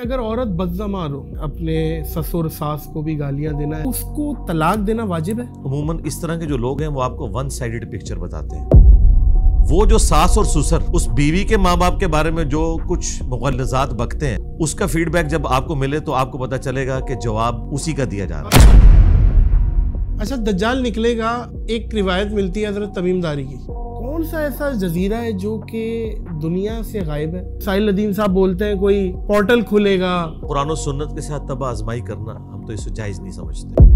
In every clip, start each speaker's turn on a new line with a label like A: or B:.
A: अगर औरत बदजमा हो अपने ससुर सास को भी गालियां देना है उसको तलाक
B: देना वाजिब है अमूमन इस तरह के जो लोग हैं वो आपको वन साइडेड पिक्चर बताते हैं वो जो सास और ससुर उस बीवी के माँ बाप के बारे में जो कुछ मुगलजात बकते हैं उसका फीडबैक जब आपको मिले तो आपको पता चलेगा कि जवाब उसी का दिया जा रहा
A: है अच्छा दज्जाल निकलेगा एक रिवायत मिलती है हजरत तमीमदारी की सा ऐसा जजीरा है जो कि दुनिया से गायब है साहिल नदीम साहब बोलते हैं कोई
B: पोर्टल खुलेगा पुरानो सुन्नत के साथ तब आजमाई करना हम तो इसे जायज़ नहीं समझते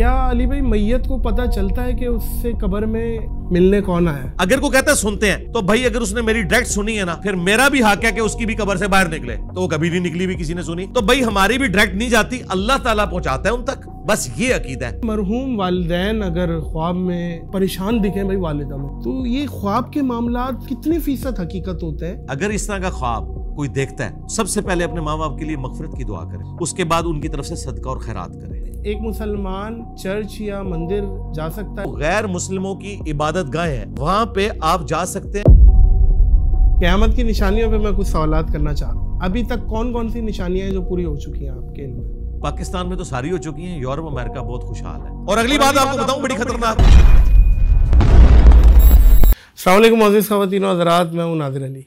A: क्या अली भाई मैयत को पता चलता है कि उससे कबर में मिलने कौन आया
B: अगर को कहता है सुनते हैं तो भाई अगर उसने मेरी डायरेक्ट सुनी है ना फिर मेरा भी हक है कि उसकी भी कबर से बाहर निकले तो वो कभी नहीं निकली भी किसी ने सुनी तो भाई हमारी भी डायरेक्ट नहीं जाती अल्लाह ताला पहुंचाता है उन तक बस ये अकीदा है
A: मरहूम वाले अगर ख्वाब में परेशान दिखे भाई वालदा में तो ये ख्वाब के मामला कितने फीसद हकीकत होते हैं
B: अगर इस तरह का ख्वाब कोई देखता है सबसे पहले अपने माँ बाप के लिए मगफरत की दुआ करें उसके बाद उनकी तरफ से सदका और खैरात करें
A: एक मुसलमान चर्च या मंदिर जा सकता है गैर मुस्लिमों की इबादत गाह है वहाँ पे आप जा सकते हैं क्यामत की निशानियों पे मैं कुछ सवाल करना चाह रहा हूँ अभी तक कौन कौन सी निशानियाँ हैं जो पूरी हो चुकी हैं आपके लिए
B: पाकिस्तान में तो सारी हो चुकी हैं यूरोप अमेरिका बहुत खुशहाल है और अगली बात आपको बताऊँ बड़ी खतरनाक
A: सलामकुम खातिन हजरात मैं हूँ नादिर अली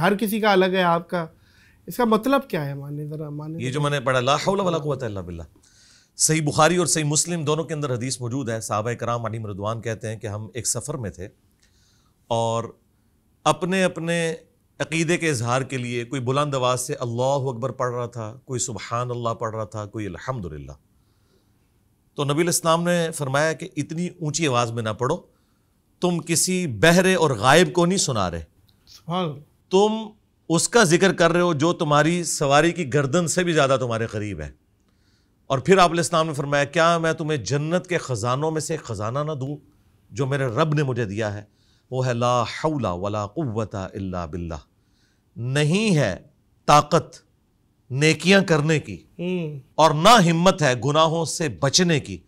A: हर किसी का अलग है आपका इसका मतलब क्या है माने ज़रा माने ये जो मैंने
B: पढ़ा ला वाला बिल्ला सही बुखारी और सही मुस्लिम दोनों के अंदर हदीस मौजूद है साहब कराम अली मरदवान कहते हैं कि हम एक सफ़र में थे और अपने अपने अकीदे के इजहार के लिए कोई बुलंद आवाज़ से अल्लाह अकबर पढ़ रहा था कोई सुबहान अल्लाह पढ़ रहा था कोई अलहमदिल्ला तो नबी इस्लाम ने फरमाया कि इतनी ऊंची आवाज़ में ना पढ़ो तुम किसी बहरे और गायब को नहीं सुना रहे तुम उसका जिक्र कर रहे हो जो तुम्हारी सवारी की गर्दन से भी ज़्यादा तुम्हारे करीब है और फिर आप इस्लाम ने फरमाया क्या मैं तुम्हें जन्नत के ख़ज़ानों में से ख़ज़ाना ना दूँ जो मेरे रब ने मुझे दिया है वो है ला हौला वला क़ुवता इल्ला बिल्ला नहीं है ताकत नेकियां करने की हम्म। और ना हिम्मत है गुनाहों से बचने की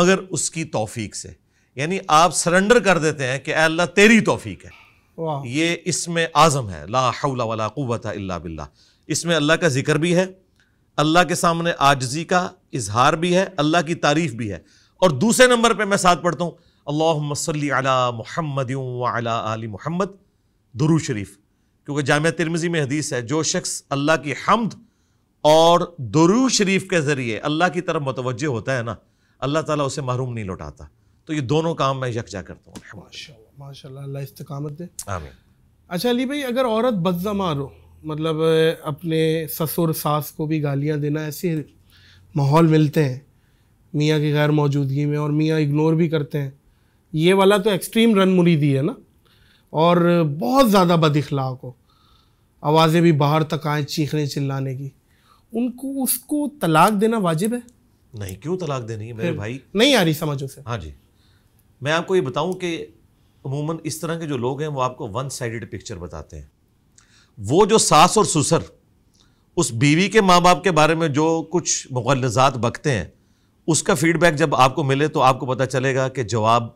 B: मगर उसकी तौफीक से यानी आप सरेंडर कर देते हैं कि अल्लाह तेरी तौफीक है ये इसमें आज़म है ला वाला वला क़ुवत इल्ला बिल्ला इसमें अल्लाह का जिक्र भी है अल्लाह के सामने आजजी का इजहार भी है अल्लाह की तारीफ भी है और दूसरे नंबर पर मैं साथ पढ़ता हूँ अल्लाह अला मोहम्मद अला मोहम्मद दुरू शरीफ क्योंकि जाम तिरमिजी में हदीस है जो शख्स अल्लाह की हमद और दुरू शरीफ के ज़रिए अल्लाह की तरफ मतवज होता है ना अल्लाह ताला उसे महरूम नहीं लौटाता तो ये दोनों काम मैं यकजा करता
A: हूँ माशाल्लाह इस्तकामत दे आमीन अच्छा अली भाई अगर औरत बदजमा हो मतलब अपने ससुर सास को भी गालियाँ देना ऐसे माहौल मिलते हैं मियाँ की गैर मौजूदगी में और मियाँ इग्नोर भी करते हैं ये वाला तो एक्सट्रीम रन मुरीदी है ना और बहुत ज़्यादा बद अखलाक हो आवाज़ें भी बाहर तक आए चीखने चिल्लाने की उनको उसको तलाक देना वाजिब है
B: नहीं क्यों तलाक देनी है मेरे भाई नहीं आ रही समझ उसे हाँ जी मैं आपको ये बताऊं कि अमूमन इस तरह के जो लोग हैं वो आपको वन साइडेड पिक्चर बताते हैं वो जो सास और ससुर उस बीवी के माँ बाप के बारे में जो कुछ मुगलजात बकते हैं उसका फीडबैक जब आपको मिले तो आपको पता चलेगा कि जवाब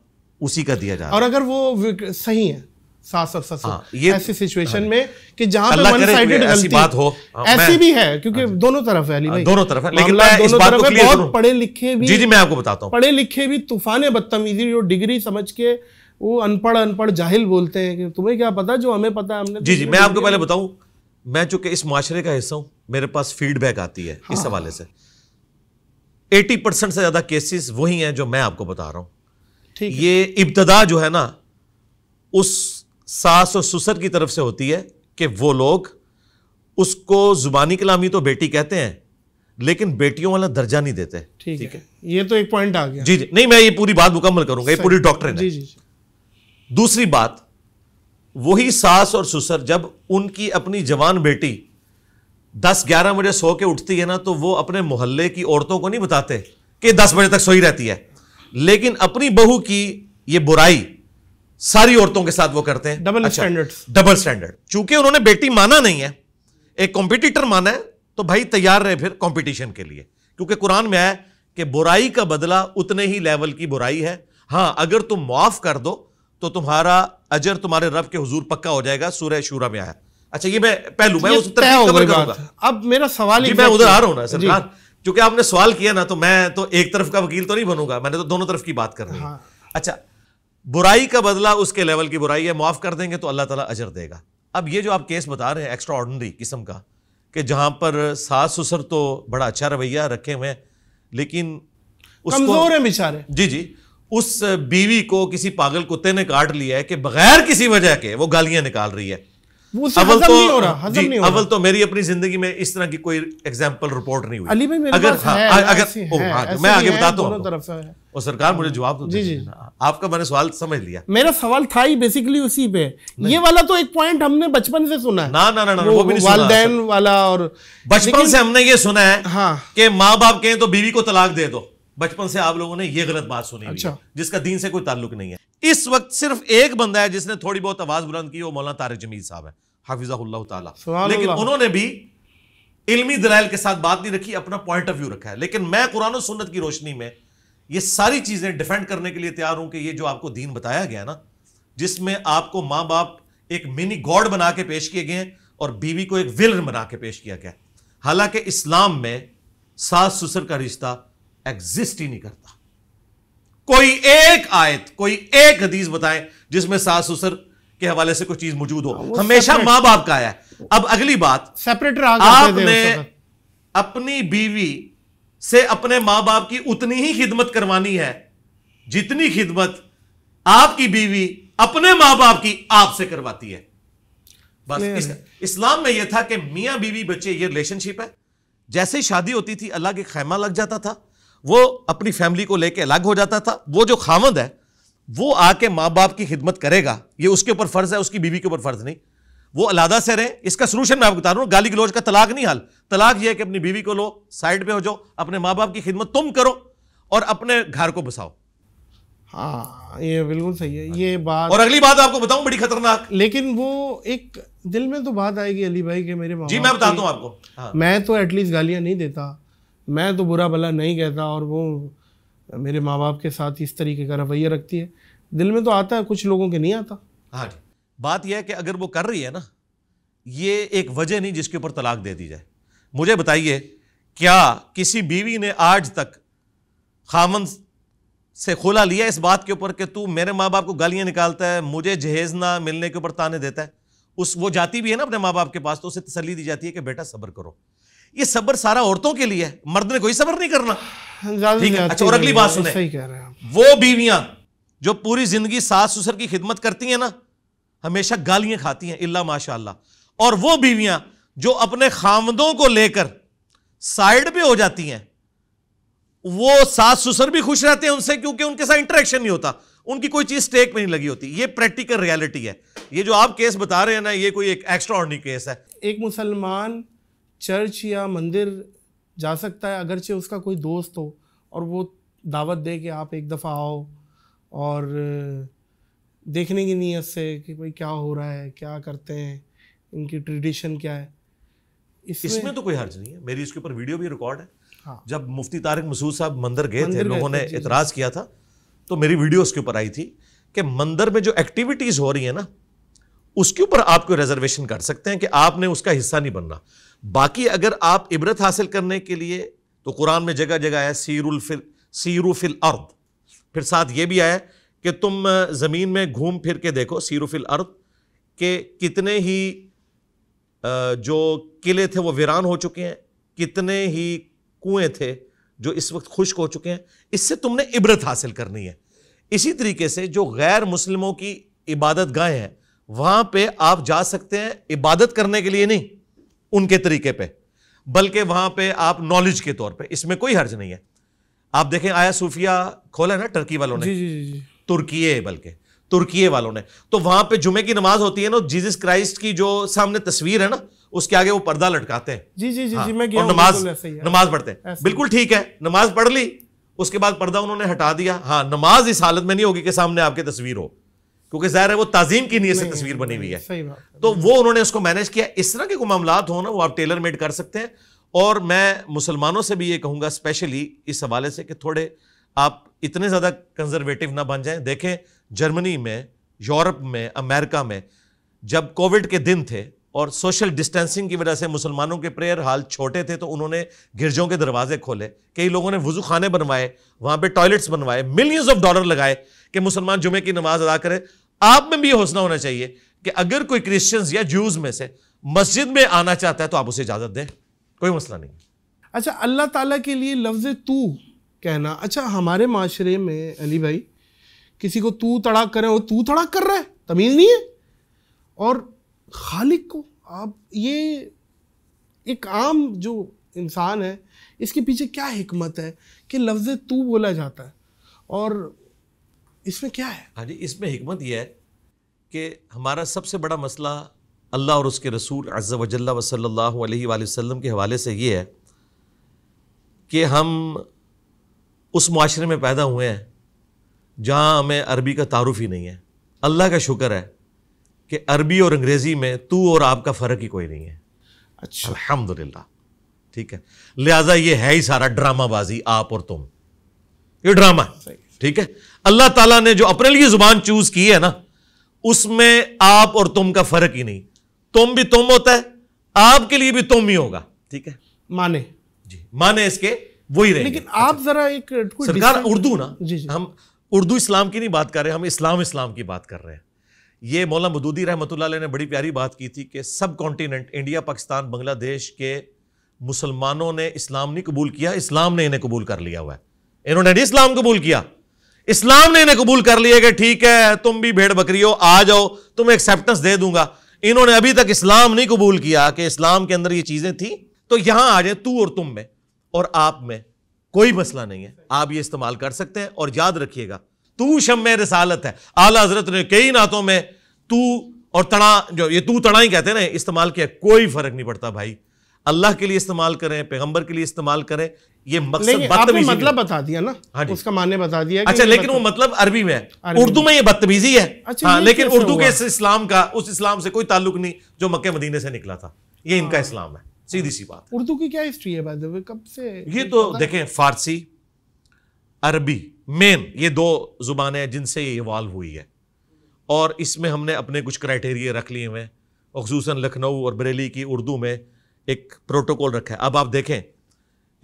B: उसी का दिया जा रहा है और अगर वो सही है
A: सास और ससुर हाँ,
B: ये ऐसी सिचुएशन हाँ,
A: में कि जहां पे वन साइडेड गलती बात हो हाँ, ऐसी भी है क्योंकि हाँ, दोनों तरफ है अली हाँ, भाई दोनों तरफ है लेकिन मैं इस बात को क्लियर करूं पढ़े लिखे भी जी जी मैं आपको बताता हूँ पढ़े लिखे भी तूफान बदतमीजी जो डिग्री समझ के वो अनपढ़ अनपढ़ जाहिल बोलते हैं कि तुम्हें क्या पता जो हमें पता है हमने जी तो जी मैं आपको पहले
B: बताऊं मैं चूंकि इस माशरे का हिस्सा हूं मेरे पास फीडबैक आती है हाँ। इस हवाले से 80 परसेंट से ज़्यादा केसेस वही हैं जो मैं आपको बता रहा हूँ ठीक ये इब्तदा जो है ना उस सास और सुसर की तरफ से होती है कि वो लोग उसको ज़ुबानी कलामी तो बेटी कहते हैं लेकिन बेटियों वाला दर्जा नहीं देते ठीक है।, है ये तो एक पॉइंट आ गया जी जी नहीं मैं ये पूरी बात मुकम्मल करूंगा ये पूरी डॉक्टर है जी जी दूसरी बात वही सास और ससुर जब उनकी अपनी जवान बेटी दस ग्यारह बजे सो के उठती है ना तो वो अपने मोहल्ले की औरतों को नहीं बताते कि दस बजे तक सोई रहती है लेकिन अपनी बहू की ये बुराई सारी औरतों के साथ वो करते हैं डबल अच्छा, स्टैंडर्ड डबल स्टैंडर्ड चूंकि उन्होंने बेटी माना नहीं है एक कॉम्पिटिटर माना है तो भाई तैयार रहे फिर कॉम्पिटिशन के लिए क्योंकि कुरान में आया कि बुराई का बदला उतने ही लेवल की बुराई है हाँ अगर तुम माफ कर दो तो तुम्हारा अजर तुम्हारे रब के हजूर पक्का हो जाएगा सूर्य शूरा में आया अच्छा ये मैं पहलू मैं उस तरह अब मेरा सवाल मैं उधर आ रहा हूँ ना सरकार क्योंकि आपने सवाल किया ना तो मैं तो एक तरफ का वकील तो नहीं बनूंगा मैंने तो दोनों तरफ की बात कर रहा हूँ अच्छा बुराई का बदला उसके लेवल की बुराई है माफ़ कर देंगे तो अल्लाह ताला अजर देगा अब ये जो आप केस बता रहे हैं एक्स्ट्रा ऑर्डनरी किस्म का कि जहां पर सास ससुर तो बड़ा अच्छा रवैया रखे हुए लेकिन उसको, कमजोर है बेचारे जी जी उस बीवी को किसी पागल कुत्ते ने काट लिया है कि बगैर किसी वजह के वो गालियां निकाल रही है
A: अवल तो नहीं हो रहा, अवल
B: तो मेरी अपनी जिंदगी में इस तरह की कोई एग्जाम्पल रिपोर्ट नहीं हुई अगर हाँ, अगर हाँ, मैं आगे बताता हूँ और सरकार मुझे जवाब दो तो जी जी आपका मैंने सवाल समझ लिया
A: मेरा सवाल था ही बेसिकली उसी पे ये वाला तो एक पॉइंट हमने बचपन से सुना है ना ना ना, ना वो, वो भी नहीं सुना वाला और बचपन से
B: हमने ये सुना है हाँ कि माँ बाप कहें तो बीवी को तलाक दे दो बचपन से आप लोगों ने यह गलत बात सुनी अच्छा। जिसका दीन से कोई ताल्लुक नहीं है इस वक्त सिर्फ एक बंदा है जिसने थोड़ी बहुत आवाज बुलंद की वो मौलाना तारे जमील साहब है हाफिजा लेकिन उन्होंने भी इल्मी दलाइल के साथ बात नहीं रखी अपना पॉइंट ऑफ व्यू रखा है लेकिन मैं कुरान सुन्नत की रोशनी में ये सारी चीज़ें डिफेंड करने के लिए तैयार हूं कि ये जो आपको दीन बताया गया ना जिसमें आपको माँ बाप एक मिनी गॉड बना के पेश किए गए और बीवी को एक विलन बना के पेश किया गया हालांकि इस्लाम में सास ससुर का रिश्ता एग्जिस्ट ही नहीं करता कोई एक आयत कोई एक हदीस बताएं जिसमें सास ससुर के हवाले से कोई चीज मौजूद हो हाँ, हमेशा मां बाप का आया अब अगली बात सेपरेट आपने अपनी बीवी से अपने मां बाप की उतनी ही खिदमत करवानी है जितनी खिदमत आपकी बीवी अपने मां बाप की आपसे करवाती है बस इस, इस्लाम में यह था कि मियां बीवी बच्चे ये रिलेशनशिप है जैसे शादी होती थी अल्लाह के खैमा लग जाता था वो अपनी फैमिली को लेके अलग हो जाता था वो जो खामद है वो आके माँ बाप की खिदमत करेगा ये उसके ऊपर फ़र्ज़ है उसकी बीवी के ऊपर फ़र्ज़ नहीं वो अलादा से रहें इसका सोलूशन मैं आपको बता रहा हूँ गाली गलोज का तलाक नहीं हाल तलाक ये है कि अपनी बीवी को लो साइड पे हो जाओ अपने माँ बाप की खिदमत तुम करो और अपने घर को बसाओ
A: हाँ ये बिल्कुल सही है ये बात और अगली बात
B: आपको बताऊं बड़ी खतरनाक
A: लेकिन वो एक दिल में तो बात आएगी अली भाई के मेरे
B: जी मैं बताता हूँ आपको हाँ।
A: मैं तो एटलीस्ट गालियाँ नहीं देता मैं तो बुरा भला नहीं कहता और वो मेरे माँ बाप के साथ इस तरीके का रवैया रखती है दिल में तो आता है कुछ लोगों के नहीं आता
B: हाँ जी बात यह है कि अगर वो कर रही है ना ये एक वजह नहीं जिसके ऊपर तलाक दे दी जाए मुझे बताइए क्या किसी बीवी ने आज तक खामन से खोला लिया इस बात के ऊपर कि तू मेरे माँ बाप को गालियाँ निकालता है मुझे जहेज ना मिलने के ऊपर ताने देता है उस वो जाती भी है ना अपने माँ बाप के पास तो उसे तसली दी जाती है कि बेटा सब्र करो ये सबर सारा औरतों के लिए है मर्द ने कोई सबर नहीं करना ठीक है अच्छा और अगली बात सुने कह रहे वो बीवियां जो पूरी जिंदगी सास ससुर की खिदमत करती हैं ना हमेशा गालियां खाती हैं इल्ला माशाल्लाह और वो बीवियां जो अपने खामदों को लेकर साइड पे हो जाती हैं वो सास ससुर भी खुश रहते हैं उनसे क्योंकि उनके साथ इंटरेक्शन नहीं होता उनकी कोई चीज स्टेक में नहीं लगी होती ये प्रैक्टिकल रियलिटी है ये जो आप केस बता रहे हैं ना ये कोई एक एक्स्ट्रा केस है एक मुसलमान चर्च या
A: मंदिर जा सकता है अगरचे उसका कोई दोस्त हो और वो दावत दे कि आप एक दफ़ा आओ और देखने की नीयत से कि भाई क्या हो रहा है क्या करते हैं इनकी ट्रेडिशन क्या है इसमें, इसमें तो कोई हर्ज
B: नहीं है मेरी इसके ऊपर वीडियो भी रिकॉर्ड है हाँ। जब मुफ्ती तारिक मसूद साहब मंदिर गए थे लोगों ने इतराज़ किया था तो मेरी वीडियो उसके ऊपर आई थी कि मंदिर में जो एक्टिविटीज़ हो रही है ना उसके ऊपर आप कोई रिजर्वेशन कर सकते हैं कि आपने उसका हिस्सा नहीं बनना बाकी अगर आप इबरत हासिल करने के लिए तो कुरान में जगह जगह आया सीरुल फिल सीरुफिल अर्द फिर साथ ये भी आया कि तुम ज़मीन में घूम फिर के देखो सीरुफिल अर्द के कितने ही जो किले थे वो वीरान हो चुके हैं कितने ही कुएं थे जो इस वक्त खुश्क हो चुके हैं इससे तुमने इबरत हासिल करनी है इसी तरीके से जो गैर मुस्लिमों की इबादत गाहें हैं वहाँ पर आप जा सकते हैं इबादत करने के लिए नहीं उनके तरीके पे बल्कि वहां पे आप नॉलेज के तौर पे इसमें कोई हर्ज नहीं है आप देखें आया सूफिया खोला ना टर्की वालों ने तुर्की बल्कि तुर्कीये वालों ने तो वहां पे जुमे की नमाज होती है ना जीजस क्राइस्ट की जो सामने तस्वीर है ना उसके आगे वो पर्दा लटकाते हैं जी जी जी, जी हाँ, मैं नमाज नमाज पढ़ते हैं बिल्कुल ठीक है नमाज पढ़ ली उसके बाद पर्दा उन्होंने हटा दिया हाँ नमाज इस हालत में नहीं होगी कि सामने आपके तस्वीर हो क्योंकि ज़ाहिर है वो ताजीम की नीयत से तस्वीर बनी हुई है तो वो उन्होंने उसको मैनेज किया इस तरह के कोई मामला हो ना वो आप टेलर मेड कर सकते हैं और मैं मुसलमानों से भी ये कहूँगा स्पेशली इस हवाले से कि थोड़े आप इतने ज़्यादा कंजर्वेटिव ना बन जाएं देखें जर्मनी में यूरोप में अमेरिका में जब कोविड के दिन थे और सोशल डिस्टेंसिंग की वजह से मुसलमानों के प्रेयर हाल छोटे थे तो उन्होंने गिरजों के दरवाजे खोले कई लोगों ने वजू खाने बनवाए वहाँ पर टॉयलेट्स बनवाए मिलियंस ऑफ डॉलर लगाए कि मुसलमान जुमे की नमाज अदा करें आप में भी यह हौसला होना चाहिए कि अगर कोई क्रिश्चियंस या जूस में से मस्जिद में आना चाहता है तो आप उसे इजाजत दें कोई मसला नहीं
A: अच्छा अल्लाह ताला के लिए लफ्ज़ तू कहना अच्छा हमारे माशरे में अली भाई किसी को तू तड़ाक करें वो तू तड़ाक कर रहा है तमीज़ नहीं है और खालिक को आप ये एक आम जो इंसान है इसके पीछे क्या हिकमत है कि लफ्ज़ तू बोला जाता है
B: और इसमें क्या है हाँ जी इसमें हमत यह है कि हमारा सबसे बड़ा मसला अल्लाह और उसके रसूल अज़ वजल्ला वसल्ला वसम के हवाले से ये है कि हम उस माशरे में पैदा हुए हैं जहाँ हमें अरबी का तारुफ ही नहीं है अल्लाह का शुक्र है कि अरबी और अंग्रेज़ी में तू और आपका फ़र्क ही कोई नहीं है अच्छा अलहमदिल्ला ठीक है लिहाजा ये है ही सारा ड्रामाबाजी आप और तुम ये ड्रामा ठीक है अल्लाह ताला ने जो अपने लिए जुबान चूज की है ना उसमें आप और तुम का फर्क ही नहीं तुम भी तुम होता है आपके लिए भी तुम ही होगा ठीक है माने जी माने इसके वही रहे लेकिन आप अच्छा। जरा एक सरकार उर्दू ना जी जी। हम उर्दू इस्लाम की नहीं बात कर रहे हम इस्लाम इस्लाम की बात कर रहे हैं ये मौला मदूदी रहमत ने बड़ी प्यारी बात की थी कि सब कॉन्टिनेंट इंडिया पाकिस्तान बांग्लादेश के मुसलमानों ने इस्लाम नहीं कबूल किया इस्लाम ने इन्हें कबूल कर लिया हुआ है इन्होंने नहीं इस्लाम कबूल किया इस्लाम ने इन्हें कबूल कर लिया कि ठीक है तुम भी भेड़ बकरी हो आ जाओ तुम्हें एक्सेप्टेंस दे दूंगा इन्होंने अभी तक इस्लाम नहीं कबूल किया कि इस्लाम के अंदर ये चीजें थी तो यहां आ जाए तू और तुम में और आप में कोई मसला नहीं है आप ये इस्तेमाल कर सकते हैं और याद रखिएगा तू शम रसालत है आला हजरत ने कई नातों में तू और तड़ा जो ये तू तड़ा ही कहते हैं ना इस्तेमाल किया कोई फर्क नहीं पड़ता भाई अल्लाह के लिए इस्तेमाल करें पैगंबर के लिए इस्तेमाल करें ये मकसद आपने मतलब बता दिया ना हाँ उसका
A: माने बता दिया अच्छा लेकिन वो
B: मतलब, मतलब अरबी में है उर्दू में ये बदतमीजी है अच्छा हाँ, लेकिन उर्दू के इस्लाम का उस इस्लाम से कोई ताल्लुक नहीं जो मक्के मदीने से निकला था ये इनका हाँ। इस्लाम है सीधी सी बात
A: उर्दू की क्या हिस्ट्री है कब से ये तो देखें
B: फारसी अरबी मेन ये दो जुबान है जिनसे ये इवाल्व हुई है और इसमें हमने अपने कुछ क्राइटेरिया रख लिए हुए हैं लखनऊ और बरेली की उर्दू में एक प्रोटोकॉल रखा है अब आप देखें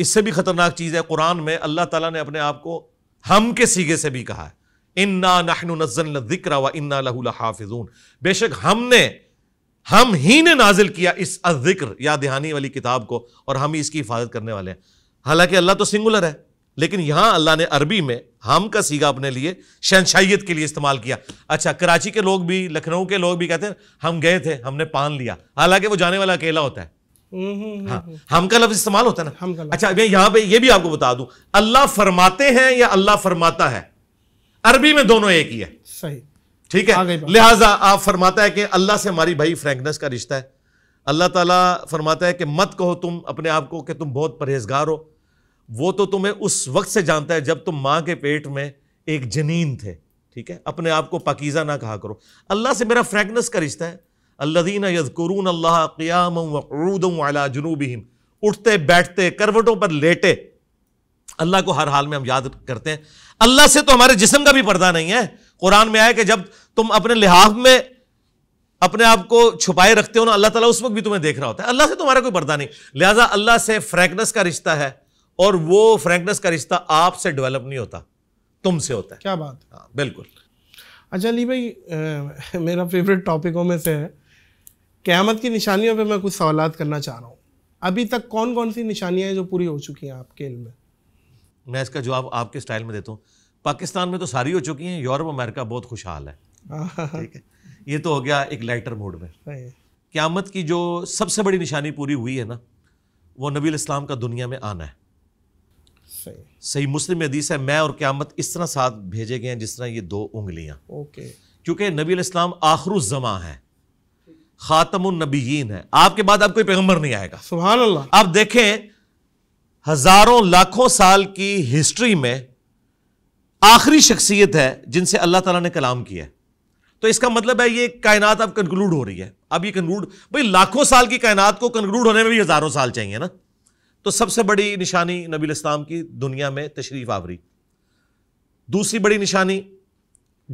B: इससे भी खतरनाक चीज़ है कुरान में अल्लाह ताला ने अपने आप को हम के सीगे से भी कहा है इन्ना नहनुनजन जिक्र व इन्ना लहूल बेशक हमने हम ही ने नाजिल किया इस अजिक्र या दिहानी वाली किताब को और हम ही इसकी हिफाजत करने वाले हैं हालांकि अल्लाह तो सिंगुलर है लेकिन यहां अल्लाह ने अरबी में हम का सीगा अपने लिए शहनशाहियत के लिए इस्तेमाल किया अच्छा कराची के लोग भी लखनऊ के लोग भी कहते हैं हम गए थे हमने पान लिया हालांकि वो जाने वाला अकेला होता है हम्म, हम्म, हम्म, हाँ, हम का लफ्ज इस्तेमाल होता है ना अच्छा मैं यहां पे ये भी आपको बता दूं अल्लाह फरमाते हैं या अल्लाह फरमाता है अरबी में दोनों एक ही है सही ठीक है लिहाजा आप फरमाता है कि अल्लाह से हमारी भाई फ्रेंकनेस का रिश्ता है अल्लाह ताला फरमाता है कि मत कहो तुम अपने आप को कि तुम बहुत परहेजगार हो वो तो तुम्हें उस वक्त से जानता है जब तुम माँ के पेट में एक जनीन थे ठीक है अपने आप को पकीजा ना कहा करो अल्लाह से मेरा फ्रेंकनेस का रिश्ता है الذين يذكرون الله قياما وقعودا अला جنوبهم उठते बैठते करवटों पर लेटे अल्लाह को हर हाल में हम याद करते हैं अल्लाह से तो हमारे जिसम का भी पर्दा नहीं है कुरान में आया कि जब तुम अपने लिहाफ में अपने आप को छुपाए रखते हो ना अल्लाह ताला उस वक्त भी तुम्हें देख रहा होता है अल्लाह से तुम्हारा तो कोई पर्दा नहीं लिहाजा अल्लाह से फ्रैंकनेस का रिश्ता है और वो फ्रैंकनेस का रिश्ता आपसे डेवलप नहीं होता तुमसे होता है क्या बात हाँ बिल्कुल
A: अच्छा अली भाई मेरा फेवरेट टॉपिकों में से है क़्यामत की निशानियों पे मैं कुछ सवाल करना चाह रहा हूँ अभी तक कौन कौन सी निशानियाँ हैं जो पूरी हो चुकी हैं आपके इल में
B: मैं इसका जवाब आपके स्टाइल में देता हूँ पाकिस्तान में तो सारी हो चुकी हैं यूरोप अमेरिका बहुत खुशहाल है
A: ठीक है
B: ये तो हो गया एक लाइटर मोड में क़्यामत की जो सबसे बड़ी निशानी पूरी हुई है ना वो नबी इस्लाम का दुनिया में आना है सही सही मुस्लिम हदीस है मैं और क़्यामत इस तरह साथ भेजे गए हैं जिस तरह ये दो उंगलियाँ ओके क्योंकि नबी इस्लाम आखरुजमा है नबीन है आपके बाद अब कोई पैगंबर नहीं आएगा सुबह आप देखें हजारों लाखों साल की हिस्ट्री में आखिरी शख्सियत है जिनसे अल्लाह तला ने कलाम किया है तो इसका मतलब है ये कायनात अब कंक्लूड हो रही है अब ये कंक्लूड भाई लाखों साल की कायनात को कंक्लूड होने में भी हजारों साल चाहिए ना तो सबसे बड़ी निशानी नबी इस्लाम की दुनिया में तशरीफ आवरी दूसरी बड़ी निशानी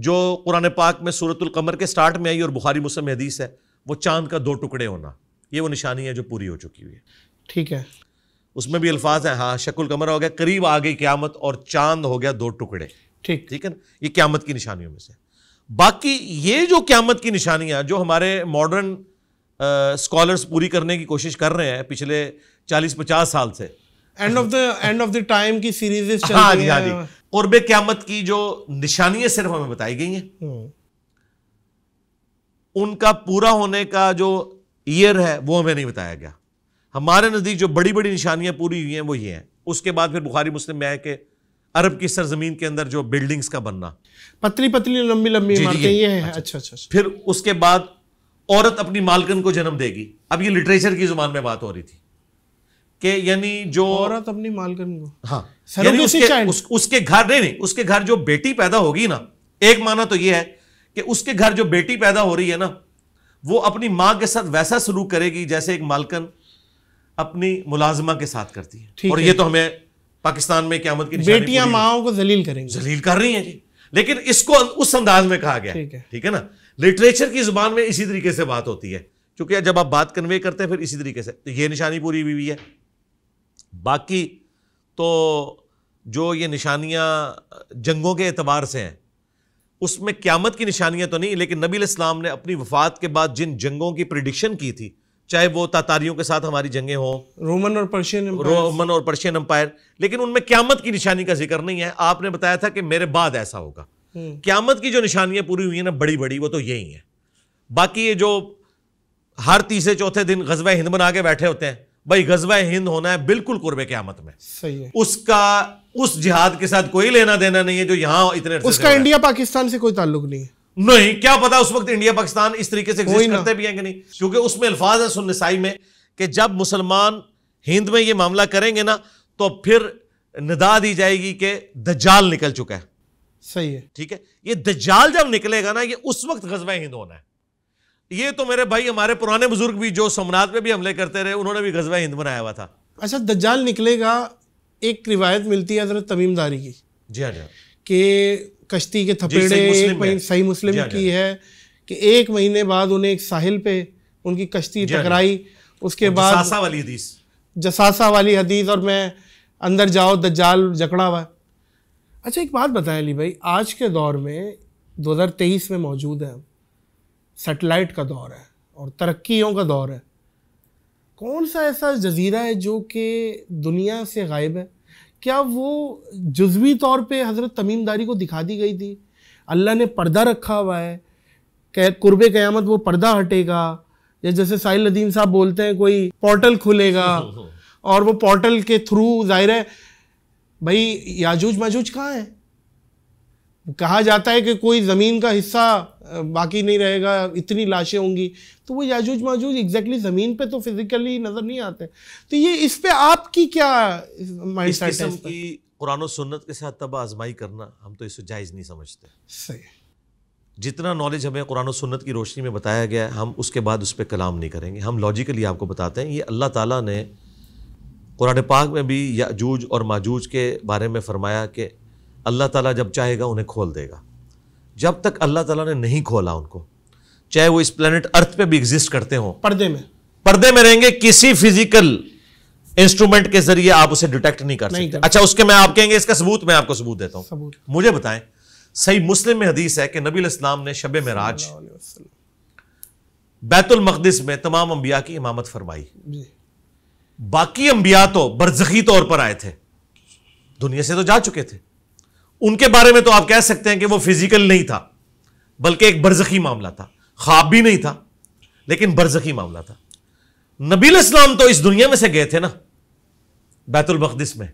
B: जो कुरान पाक में सूरतुल कमर के स्टार्ट में आई और बुखारी मुसम हदीस है वो चांद का दो टुकड़े होना ये वो निशानी है जो पूरी हो चुकी हुई है ठीक है उसमें भी अल्फाज है हाँ शकुल कमर हो गया करीब आ गई क्यामत और चांद हो गया दो टुकड़े ठीक ठीक है ना ये क्यामत की निशानियों में से बाकी ये जो क्यामत की निशानियां जो हमारे मॉडर्न स्कॉलर्स पूरी करने की कोशिश कर रहे हैं पिछले चालीस पचास साल से end of the end of the time की सीरीज हाँ जी हाँ जी और बे क्यामत की जो निशानियाँ सिर्फ हमें बताई गई हैं हम्म। उनका पूरा होने का जो ईयर है वो हमें नहीं बताया गया हमारे नज़दीक जो बड़ी बड़ी निशानियां पूरी हुई हैं वो ये हैं उसके बाद फिर बुखारी मुस्लिम में है कि अरब की सरजमीन के अंदर जो बिल्डिंग्स का बनना पतली पतली लंबी लंबी इमारतें ये अच्छा। अच्छा, अच्छा अच्छा फिर उसके बाद औरत अपनी मालकन को जन्म देगी अब ये लिटरेचर की जुबान में बात हो रही थी कि यानी जो औरत अपनी मालकन को हाँ उसके, उस, उसके घर नहीं नहीं उसके घर जो बेटी पैदा होगी ना एक माना तो ये है कि उसके घर जो बेटी पैदा हो रही है ना वो अपनी माँ के साथ वैसा सलूक करेगी जैसे एक मालकन अपनी मुलाजमा के साथ करती है और है। ये तो हमें पाकिस्तान में क्यामत की बेटियां माओ को जलील करेंगी जलील कर रही है जी लेकिन इसको उस अंदाज में कहा गया ठीक है ठीक है ना लिटरेचर की जुबान में इसी तरीके से बात होती है क्योंकि जब आप बात कन्वे करते हैं फिर इसी तरीके से तो ये निशानी पूरी भी हुई है बाकी तो जो ये निशानियां जंगों के एतबार से हैं उसमें क्यामत की निशानियां तो नहीं लेकिन नबी इस्लाम ने अपनी वफात के बाद जिन जंगों की प्रिडिक्शन की थी चाहे वो तातारियों के साथ हमारी जंगें हों रोमन और पर्शियन रोमन और पर्शियन अंपायर लेकिन उनमें क्यामत की निशानी का जिक्र नहीं है आपने बताया था कि मेरे बाद ऐसा होगा हम्म। क्यामत की जो निशानियां पूरी हुई हैं ना बड़ी बड़ी वो तो यही हैं बाकी ये जो हर तीसरे चौथे दिन गजबा हिंद बना के बैठे होते हैं भाई गजवा हिंद होना है बिल्कुल के क्यामत में सही है उसका उस जिहाद के साथ कोई लेना देना नहीं है जो यहाँ इतने उसका इंडिया पाकिस्तान से कोई ताल्लुक नहीं है नहीं क्या पता उस वक्त इंडिया पाकिस्तान इस तरीके से करते भी हैं कि नहीं क्योंकि उसमें अल्फाज है सुनसाई में कि जब मुसलमान हिंद में ये मामला करेंगे ना तो फिर निदा दी जाएगी कि दज्जाल निकल चुका है सही है ठीक है ये दज्जाल जब निकलेगा ना ये उस वक्त गजबा हिंद होना है ये तो मेरे भाई हमारे पुराने बुजुर्ग भी जो सोमनाथ पे भी हमले करते रहे उन्होंने भी गजवा हिंद बनाया हुआ था अच्छा
A: दज्जाल निकलेगा एक रिवायत मिलती है तमीमदारी की जी हाँ, हाँ। के कश्ती के थपेड़े सही मुस्लिम, सही मुस्लिम हाँ की हाँ। है कि एक महीने बाद उन्हें एक साहिल पे उनकी कश्ती टकराई उसके बाद जसासा वाली हदीस जसासा वाली हदीस और मैं अंदर जाओ दज्जाल जकड़ा हुआ अच्छा एक बात बताएं ली भाई आज के दौर में 2023 में मौजूद है हम सेटेलाइट का दौर है और तरक्कीों का दौर है कौन सा ऐसा जजीरा है जो कि दुनिया से गायब है क्या वो जज्वी तौर पे हज़रत तमीमदारी को दिखा दी गई थी अल्लाह ने पर्दा रखा हुआ है कह कुर्ब क़यामत वो पर्दा हटेगा या जैसे साहिल नदीम साहब बोलते हैं कोई पोर्टल खुलेगा और वो पोर्टल के थ्रू जाहिर है भाई याजूज माजूज कहाँ है कहा जाता है कि कोई ज़मीन का हिस्सा बाकी नहीं रहेगा इतनी लाशें होंगी तो वो याजूज माजूज एग्जैक्टली ज़मीन पे तो फिजिकली नज़र नहीं आते तो ये इस पे आपकी क्या माइंड सेट है
B: कि कुरान सुन्नत के साथ तब आजमाई करना हम तो इसे जायज़ नहीं समझते सही जितना नॉलेज हमें कुरान सुन्नत की रोशनी में बताया गया हम उसके बाद उस पर कलाम नहीं करेंगे हम लॉजिकली आपको बताते हैं ये अल्लाह ताला ने कुरान पाक में भी याजूज और माजूज के बारे में फरमाया कि अल्लाह ताला जब चाहेगा उन्हें खोल देगा जब तक अल्लाह ताला ने नहीं खोला उनको चाहे वो इस प्लेनेट अर्थ पे भी एग्जिस्ट करते हो पर्दे में पर्दे में रहेंगे किसी फिजिकल इंस्ट्रूमेंट के जरिए आप उसे डिटेक्ट नहीं कर सकते अच्छा उसके मैं आप कहेंगे इसका सबूत मैं आपको सबूत देता हूं मुझे बताएं सही मुस्लिम में हदीस है कि नबी इस्लाम ने शब मराज बैतुल मकदस में तमाम अंबिया की इमामत फरमाई बाकी अंबिया तो बरजखी तौर पर आए थे दुनिया से तो जा चुके थे उनके बारे में तो आप कह सकते हैं कि वो फिजिकल नहीं था बल्कि एक बरजखी मामला था ख्वाब भी नहीं था लेकिन बरजखी मामला था नबील इस्लाम तो इस दुनिया में से गए थे ना बैतुल मकदस में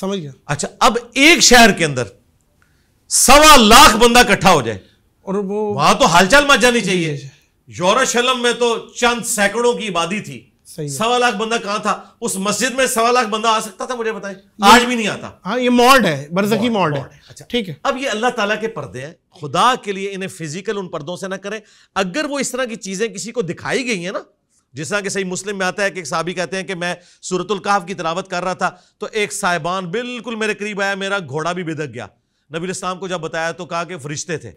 B: समझ गया अच्छा अब एक शहर के अंदर सवा लाख बंदा इकट्ठा हो जाए और वो वहां तो हालचाल मच जानी चाहिए यौरशलम में तो चंद सैकड़ों की आबादी थी सवा लाख बंदा कहाँ था उस मस्जिद में सवा लाख बंदा आ सकता था मुझे बताए आज भी नहीं आता
A: हाँ ये मॉड है बरसकी
B: मॉड है अच्छा ठीक है अब ये अल्लाह ताला के पर्दे हैं खुदा के लिए इन्हें फिजिकल उन पर्दों से ना करें अगर वो इस तरह की चीज़ें किसी को दिखाई गई है ना जिस तरह के सही मुस्लिम में आता है कि साहबी कहते हैं कि मैं सूरतुल काफ की तलावत कर रहा था तो एक साहिबान बिल्कुल मेरे करीब आया मेरा घोड़ा भी बिदक गया नबी इस्लाम को जब बताया तो कहा कि फरिश्ते थे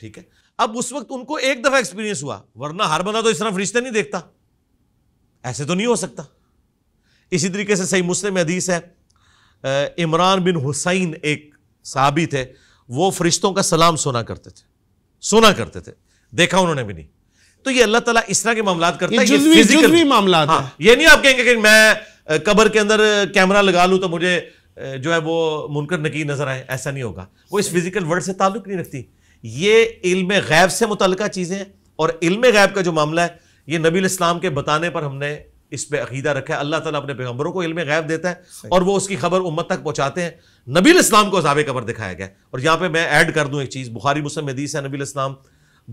B: ठीक है अब उस वक्त उनको एक दफ़ा एक्सपीरियंस हुआ वरना हर बंदा तो इस तरह फरिश्ते नहीं देखता ऐसे तो नहीं हो सकता इसी तरीके से सही मुस्लिम हदीस है इमरान बिन हुसैन एक साहबी थे वो फरिश्तों का सलाम सुना करते थे सुना करते थे देखा उन्होंने भी नहीं तो ये अल्लाह ताला इस तरह के मामला करता ये है ये
A: मामला हाँ,
B: ये नहीं आप कहेंगे कि मैं कबर के अंदर कैमरा लगा लूं तो मुझे जो है वो मुनकर नकी नजर आए ऐसा नहीं होगा वो इस फिजिकल वर्ल्ड से ताल्लुक नहीं रखती ये इल्म गैब से मुतल चीज़ें और इल्म गैब का जो मामला है ये नबी इस्लाम के बताने पर हमने इस पर अकीदा रखा है अल्लाह ताला अपने पैगम्बरों को इल्म गैब देता है और वो उसकी खबर उम्मत तक पहुँचाते हैं नबी इस्लाम को अजाब कबर दिखाया गया और यहाँ पर मैं ऐड कर दूँ एक चीज़ बुखारी मुस्लिम हदीस है नबी इस्लाम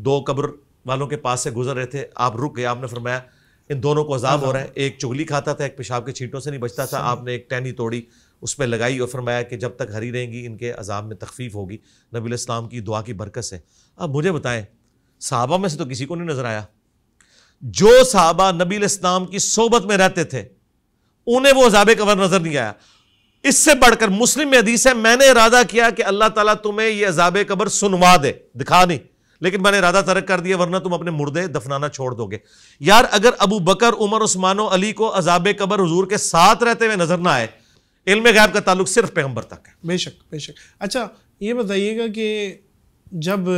B: दो कब्र वालों के पास से गुजर रहे थे आप रुक गए आपने फरमाया इन दोनों को अजाब हो रहा है एक चुगली खाता था एक पेशाब के छींटों से नहीं बचता था आपने एक टहनी तोड़ी उस पर लगाई और फरमाया कि जब तक हरी रहेंगी इनके अजाब में तखफीफ होगी नबी इस्लाम की दुआ की बरकत से अब मुझे बताएं साहबा में से तो किसी को नहीं नज़र आया जो साहबा नबी इस्लाम की सोबत में रहते थे उन्हें वो अजाब कबर नजर नहीं आया इससे बढ़कर मुस्लिम में हदीस है मैंने इरादा किया कि अल्लाह ताला तुम्हें ये अजाब कबर सुनवा दे दिखा नहीं लेकिन मैंने इरादा तरक कर दिया वरना तुम अपने मुर्दे दफनाना छोड़ दोगे यार अगर अबू बकर उमर उस्मान अली को अजाब कबर हजूर के साथ रहते हुए नजर ना आए इल्म गैब का ताल्लुक सिर्फ पैगम्बर तक है बेशक
A: बेशक अच्छा ये बताइएगा कि जब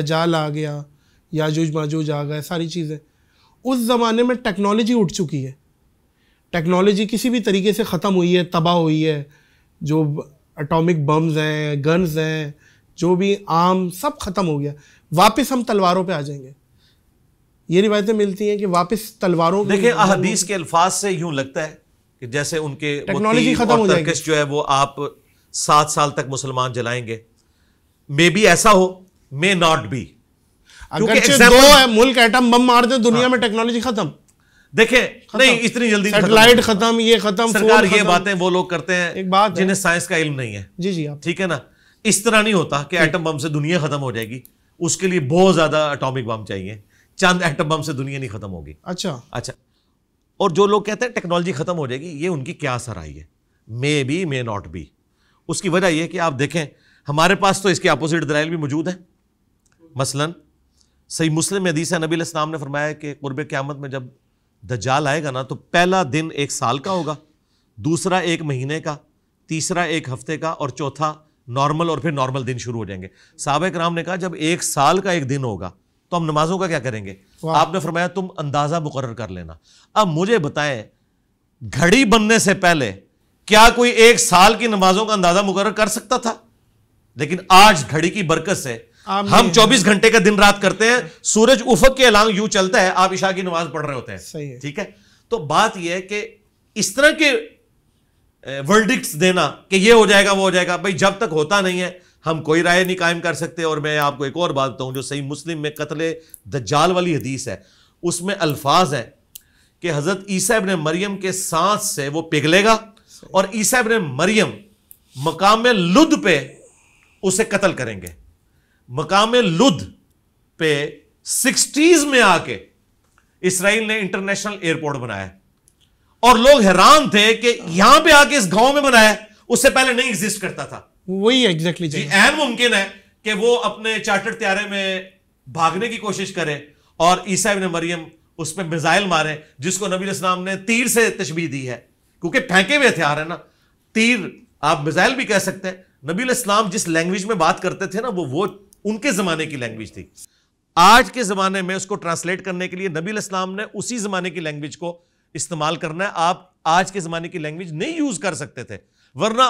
A: दजाल आ गया याजूज माजूज आ गए सारी चीज़ें उस ज़माने में टेक्नोलॉजी उठ चुकी है टेक्नोलॉजी किसी भी तरीके से ख़त्म हुई है तबाह हुई है जो अटोमिक बम्स हैं गन्स हैं जो भी आम सब ख़त्म हो गया वापस हम तलवारों पे आ जाएंगे ये रिवायतें मिलती हैं कि वापस तलवारों देखिए अहदीस के
B: अल्फाज से यूं लगता है कि जैसे उनके टेक्नोलॉजी ख़त्म हो जाएगी जो है वो आप सात साल तक मुसलमान जलाएंगे मे बी ऐसा हो मे नॉट बी अगर दो
A: मुल्क एटम बम मार दे दुनिया हाँ। में टेक्नोलॉजी खत्म
B: देखे नहीं इतनी जल्दी खत्म ये खत्म सरकार ये बातें वो लोग करते हैं एक बात जिन्हें साइंस का इल्म नहीं है जी जी आप ठीक है ना इस तरह नहीं होता कि एटम बम से दुनिया खत्म हो जाएगी उसके लिए बहुत ज्यादा अटोमिक बम चाहिए चंद एटम बम से दुनिया नहीं खत्म होगी अच्छा अच्छा और जो लोग कहते हैं टेक्नोलॉजी खत्म हो जाएगी ये उनकी क्या आई है may be may not be उसकी वजह यह कि आप देखें हमारे पास तो इसके अपोजिट दलाइल भी मौजूद है मसलन सही मुस्लिम हदीस नबी इस्लाम ने फरमाया कि कुरब क़्यामत में जब दजाल आएगा ना तो पहला दिन एक साल का होगा दूसरा एक महीने का तीसरा एक हफ्ते का और चौथा नॉर्मल और फिर नॉर्मल दिन शुरू हो जाएंगे सबक राम ने कहा जब एक साल का एक दिन होगा तो हम नमाजों का क्या करेंगे आपने फरमाया तुम अंदाज़ा मुकर कर लेना अब मुझे बताएं घड़ी बनने से पहले क्या कोई एक साल की नमाजों का अंदाज़ा मुकर कर सकता था लेकिन आज घड़ी की बरकत से
A: हम 24 घंटे
B: का दिन रात करते हैं सूरज उफक के अलांग यूं चलता है आप ईशा की नमाज पढ़ रहे होते हैं सही है ठीक है तो बात यह है कि इस तरह के वर्डिक्ट देना कि ये हो जाएगा वो हो जाएगा भाई जब तक होता नहीं है हम कोई राय नहीं कायम कर सकते और मैं आपको एक और बात बताऊं जो सही मुस्लिम में द दज्जाल वाली हदीस है उसमें अल्फाज है कि हज़रत ईसा ने मरियम के सांस से वो पिघलेगा और ईसा ने मरियम मकाम लुद पे उसे कत्ल करेंगे मकाम लुद पे सिक्सटीज में आके इसराइल ने इंटरनेशनल एयरपोर्ट बनाया और लोग हैरान थे कि यहां पे आके इस गांव में बनाया उससे पहले नहीं एग्जिस्ट करता था वही एग्जैक्टली जी एन मुमकिन है कि वो अपने चार्टर त्यारे में भागने की कोशिश करे और ईसा ने मरियम उस पर मिजाइल मारे जिसको नबी इस्लाम ने तीर से तशबी दी है क्योंकि फेंके हुए हथियार है ना तीर आप मिजाइल भी कह सकते हैं नबी इस्लाम जिस लैंग्वेज में बात करते थे ना वो वो उनके ज़माने की लैंग्वेज थी आज के ज़माने में उसको ट्रांसलेट करने के लिए नबी इस्लाम ने उसी ज़माने की लैंग्वेज को इस्तेमाल करना है आप आज के ज़माने की लैंग्वेज नहीं यूज़ कर सकते थे वरना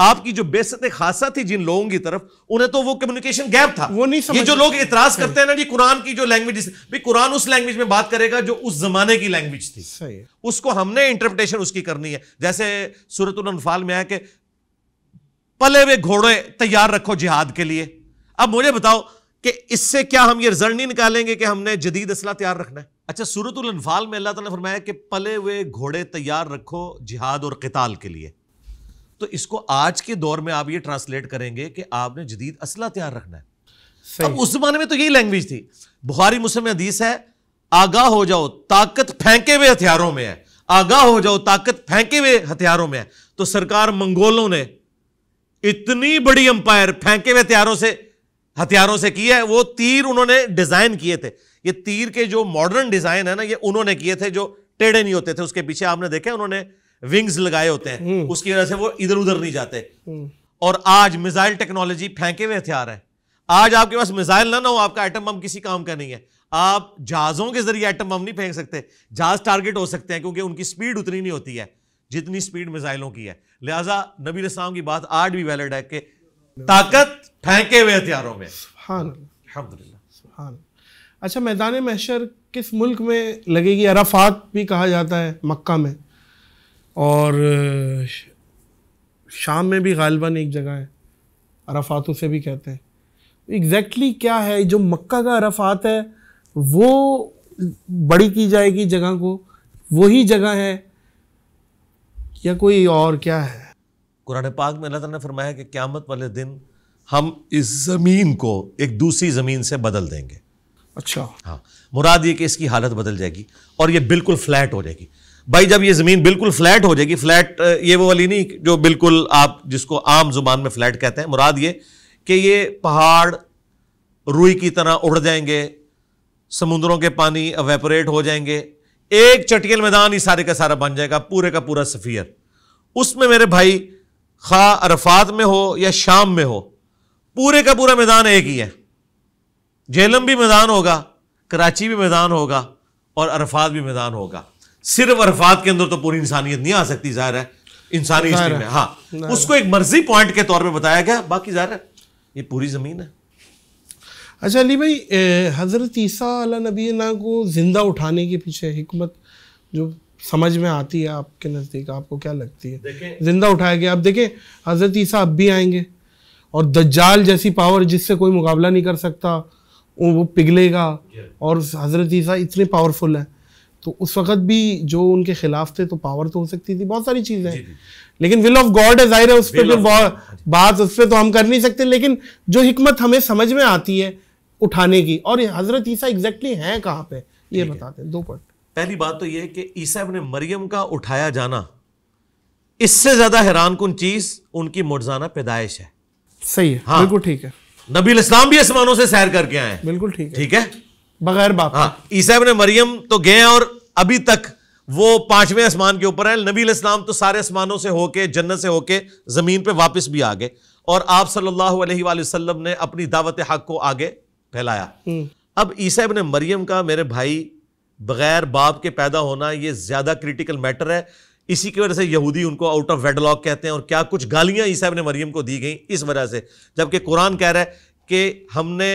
B: आपकी जो बेसत खासा थी जिन लोगों की तरफ उन्हें तो वो कम्युनिकेशन गैप था वो नहीं ये जो लोग इतराज करते हैं ना जी कुरान की जो लैंग्वेज कुरान उस लैंग्वेज में बात करेगा जो उस जमाने की लैंग्वेज थी सही उसको हमने इंटरप्रिटेशन उसकी करनी है जैसे सूरत में आया कि पले हुए घोड़े तैयार रखो जिहाद के लिए अब मुझे बताओ कि इससे क्या हम ये रिजल्ट नहीं निकालेंगे कि हमने जदीद असला तैयार रखना है अच्छा सूरत में अल्लाह ताला ने फरमाया कि पले हुए घोड़े तैयार रखो जिहाद और कताल के लिए तो इसको आज के दौर में आप ये ट्रांसलेट करेंगे कि आपने जदीद असला तैयार रखना है अब उस जमाने में तो यही लैंग्वेज थी बुहारी मुस्लिम हदीस है आगाह हो जाओ ताकत फेंके हुए हथियारों में है आगाह हो जाओ ताकत फेंके हुए हथियारों में है तो सरकार मंगोलों ने इतनी बड़ी अंपायर फेंके हुए हथियारों से हथियारों से किया है वो तीर उन्होंने डिजाइन किए थे ये तीर के जो मॉडर्न डिजाइन है ना ये उन्होंने किए थे जो टेढ़े नहीं होते थे उसके पीछे आपने देखे उन्होंने विंग्स लगाए होते हैं हम्म। उसकी वजह से वो इधर उधर नहीं जाते हम्म। और आज मिसाइल टेक्नोलॉजी फेंके हुए हथियार है आज आपके पास मिसाइल ना ना हो आपका एटम बम किसी काम का नहीं है आप जहाजों के जरिए एटम बम नहीं फेंक सकते जहाज टारगेट हो सकते हैं क्योंकि उनकी स्पीड उतनी नहीं होती है जितनी स्पीड मिसाइलों की है लिहाजा नबी रसाम की बात आज भी वैलिड है कि ताकत फेंके हुए हथियारों में
A: अच्छा मैदान महशर किस मुल्क में लगेगी अराफात भी कहा जाता है मक्का में और शाम में भी गालबन एक जगह है अराफात उसे भी कहते हैं एग्जैक्टली exactly क्या है जो मक्का का अराफात है वो बड़ी की जाएगी जगह को वही जगह है या कोई और क्या है
B: कुरान पाक में अल्लाह ने फरमाया कि क़्यामत वाले दिन हम इस ज़मीन को एक दूसरी ज़मीन से बदल देंगे अच्छा हाँ मुराद ये कि इसकी हालत बदल जाएगी और ये बिल्कुल फ्लैट हो जाएगी भाई जब ये ज़मीन बिल्कुल फ्लैट हो जाएगी फ्लैट ये वो वाली नहीं जो बिल्कुल आप जिसको आम जुबान में फ्लैट कहते हैं मुराद ये कि ये पहाड़ रुई की तरह उड़ जाएंगे समुद्रों के पानी अवेपोरेट हो जाएंगे एक चटियल मैदान ही सारे का सारा बन जाएगा पूरे का पूरा सफ़ियर उसमें मेरे भाई खा अरफात में हो या शाम में हो पूरे का पूरा मैदान एक ही है जेलम भी मैदान होगा कराची भी मैदान होगा और अरफात भी मैदान होगा सिर्फ अरफात के अंदर तो पूरी इंसानियत नहीं आ सकती जाहिर है इंसानी हिस्ट्री में हाँ उसको एक मर्जी पॉइंट के तौर पे बताया गया बाकी जाहिर है ये पूरी ज़मीन है अच्छा अली भाई
A: हज़रत ईसा नबीना को ज़िंदा उठाने के पीछे हमत जो समझ में आती है आपके नज़दीक आपको क्या लगती है जिंदा उठाया गया आप देखें हज़रत ईसा अब भी आएंगे और दज्जाल जैसी पावर जिससे कोई मुकाबला नहीं कर सकता वो पिघलेगा और हज़रत ईसा इतने पावरफुल हैं तो उस वक्त भी जो उनके खिलाफ थे तो पावर तो हो सकती थी बहुत सारी चीज़ें हैं लेकिन विल ऑफ गॉड है जाहिर है उस पर फिर हाँ बात उस पर तो हम कर नहीं सकते लेकिन जो हिकमत हमें समझ में आती है उठाने की और हज़रत ईसा एग्जैक्टली हैं कहाँ पे ये बताते हैं दो पॉइंट
B: पहली बात तो यह कि ईसा ने मरियम का उठाया जाना इससे ज्यादा हैरान कन चीज उनकी मुर्जाना पैदाइश है सही है हाँ बिल्कुल ठीक है नबी इस्लाम भी आसमानों से सैर करके आए बिल्कुल ठीक है ठीक है बगैर बाप हाँ ईसा ने मरियम तो गए और अभी तक वो पांचवें आसमान के ऊपर है नबी इस्लाम तो सारे आसमानों से होके जन्नत से होके जमीन पर वापस भी आ गए और आप सल्लल्लाहु अलैहि वसल्लम ने अपनी दावत हक को आगे फैलाया हम्म। अब ईसा ने मरियम का मेरे भाई बगैर बाप के पैदा होना ये ज़्यादा क्रिटिकल मैटर है इसी की वजह से यहूदी उनको आउट ऑफ वेडलॉक कहते हैं और क्या कुछ गालियां ईसा ने मरियम को दी गई इस वजह से जबकि कुरान कह रहा है कि हमने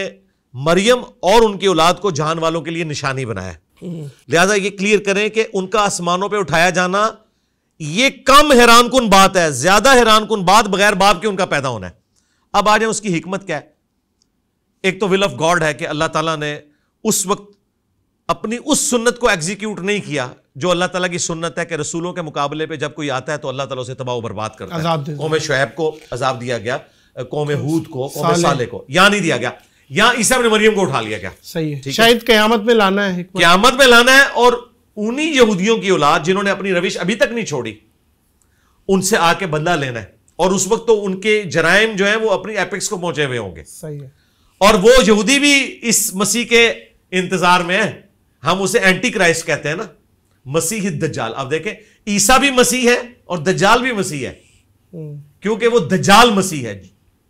B: मरियम और उनकी औलाद को जान वालों के लिए निशानी बनाया लिहाजा ये क्लियर करें कि उनका आसमानों पर उठाया जाना यह कम हैरान कन बात है ज्यादा हैरान कन बात बगैर बाप के उनका पैदा होना है अब आ जाए उसकी हिकमत क्या है एक तो विल ऑफ गॉड है कि अल्लाह तला ने उस वक्त अपनी उस सुन्नत को एग्जीक्यूट नहीं किया जो अल्लाह तला की सुन्नत है कि रसूलों के मुकाबले पर जब कोई आता है तो अल्लाह तला उसे तबाह बर्बाद करता है कौम शुएब को अजाब दिया गया कौम हूद को कौम साले को या नहीं दिया गया या ईसा ने मरियम को उठा लिया गया सही है शायद
A: क्यामत में लाना है
B: क्यामत में लाना है और उन्हीं यहूदियों की औलाद जिन्होंने अपनी रविश अभी तक नहीं छोड़ी उनसे आके बदला लेना है और उस वक्त तो उनके जराइम जो है वो अपनी एपिक्स को पहुंचे हुए होंगे सही है और वो यहूदी भी इस मसीह के इंतजार में है हम उसे एंटी क्राइस्ट कहते हैं ना मसीह दज्जाल अब देखें ईसा भी मसीह है और दज्जाल भी मसीह है हम्म। क्योंकि वो दज्जाल मसीह है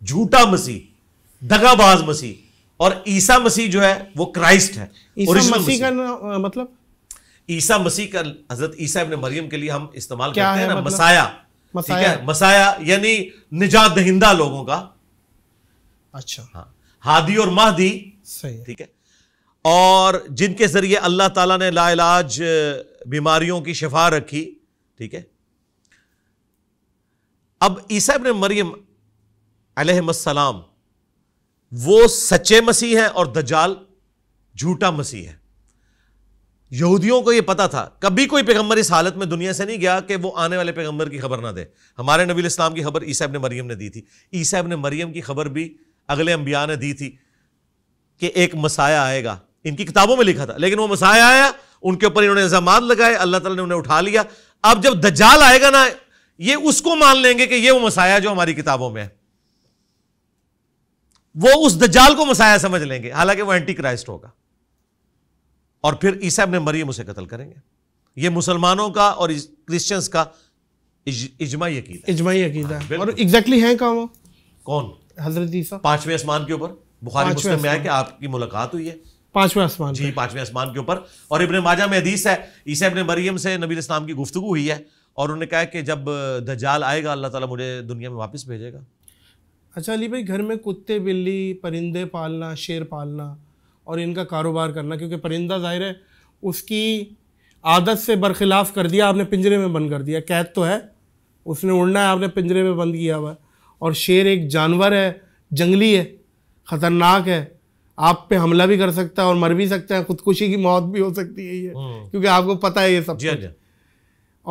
B: झूठा मसीह दगाबाज मसीह और ईसा मसीह जो है वो क्राइस्ट है ईसा मसीह
A: का मतलब
B: ईसा मसीह का हजरत ईसा इब्ने मरियम के लिए हम इस्तेमाल करते हैं ना मतलब? मसाया ठीक है? मसाया यानी निजात दहिंदा लोगों का अच्छा हाँ हादी और महदी सही ठीक है और जिनके ज़रिए अल्लाह ताला ने लाइलाज बीमारियों की शिफा रखी ठीक है अब ईसा ने मरियम अलहसलाम वो सच्चे मसीह हैं और दजाल झूठा मसीह है यहूदियों को ये पता था कभी कोई पैगंबर इस हालत में दुनिया से नहीं गया कि वो आने वाले पैगंबर की खबर ना दे हमारे नबी इस्लाम की खबर ईसा ने मरियम ने दी थी ईसा ने मरियम की खबर भी अगले अम्बिया ने दी थी कि एक मसाया आएगा इनकी किताबों में लिखा था लेकिन वो मसाया आया उनके ऊपर इन्होंने इल्जाम लगाए अल्लाह तला ने उन्हें उठा लिया अब जब दज्जाल आएगा ना ये उसको मान लेंगे कि ये वो मसाया जो हमारी किताबों में है वो उस दज्जाल को मसाया समझ लेंगे हालांकि वो एंटी क्राइस्ट होगा और फिर ईसा ने मरियम उसे कत्ल करेंगे ये मुसलमानों का और क्रिश्चियंस का इजमाई अकीदा इजमाई अकीदा हाँ, और एग्जैक्टली है वो कौन हजरत ईसा पांचवें आसमान के ऊपर बुखारी मुस्लिम में है कि आपकी मुलाकात हुई है पांचवें आसमान जी पांचवें आसमान के ऊपर और इबन माजा में हदीस है ईसा अपने मरियम से नबी इस्लाम की गुफ्तु हुई है और उन्होंने कहा कि जब दजाल आएगा अल्लाह ताला मुझे दुनिया में वापस भेजेगा
A: अच्छा अली भाई घर में कुत्ते बिल्ली परिंदे पालना शेर पालना और इनका कारोबार करना क्योंकि परिंदा जाहिर है उसकी आदत से बरखिलाफ़ कर दिया आपने पिंजरे में बंद कर दिया कैद तो है उसने उड़ना है आपने पिंजरे में बंद किया हुआ और शेर एक जानवर है जंगली है ख़तरनाक है आप पे हमला भी कर सकता है और मर भी सकता है खुदकुशी की मौत भी हो सकती है ये हम्म। क्योंकि आपको पता है ये सब जी, हाँ जी।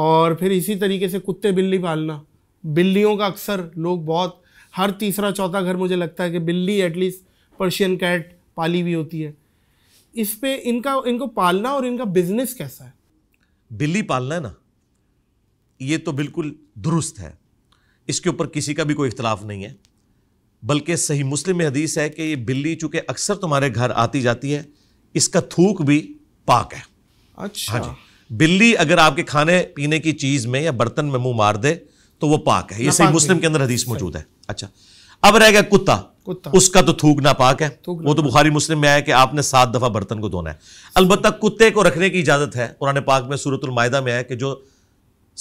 A: और फिर इसी तरीके से कुत्ते बिल्ली पालना बिल्लियों का अक्सर लोग बहुत हर तीसरा चौथा घर मुझे लगता है कि बिल्ली एटलीस्ट पर्शियन कैट पाली हुई होती है इस पे इनका इनको पालना और इनका बिजनेस कैसा है
B: बिल्ली पालना है ना ये तो बिल्कुल दुरुस्त है इसके ऊपर किसी का भी कोई इख्तलाफ नहीं है बल्कि सही मुस्लिम में हदीस है कि ये बिल्ली चूंकि अक्सर तुम्हारे घर आती जाती है इसका थूक भी पाक है अच्छा हाँ जी बिल्ली अगर आपके खाने पीने की चीज़ में या बर्तन में मुंह मार दे तो वो पाक है ये सही मुस्लिम के अंदर हदीस मौजूद है अच्छा अब रह गया कुत्ता उसका तो थूक ना पाक है थूक वो तो बुखारी मुस्लिम में आया कि आपने सात दफ़ा बर्तन को धोना है अलबत्त कुत्ते को रखने की इजाज़त है कुरान पाक में सूरतमायदा में आया कि जो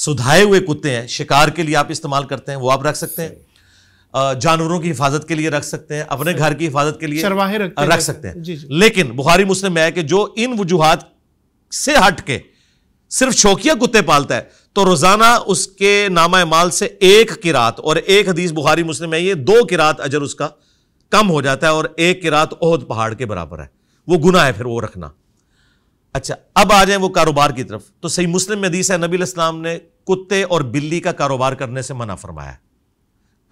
B: सुधाए हुए कुत्ते हैं शिकार के लिए आप इस्तेमाल करते हैं वो आप रख सकते हैं जानवरों की हिफाजत के लिए रख सकते हैं अपने घर की हिफाजत के लिए रख, रख सकते हैं जी जी। लेकिन बुखारी मुस्लिम है कि जो इन वजूहत से हट के सिर्फ शौकिया कुत्ते पालता है तो रोजाना उसके नामा माल से एक किरात और एक हदीस बुखारी मुस्लिम है ये दो किरात अजर उसका कम हो जाता है और एक किरात ओहद पहाड़ के बराबर है वो गुना है फिर वो रखना अच्छा अब आ जाए वो कारोबार की तरफ तो सही मुस्लिम हदीस है नबी इस्लाम ने कुत्ते और बिल्ली का कारोबार करने से मना फरमाया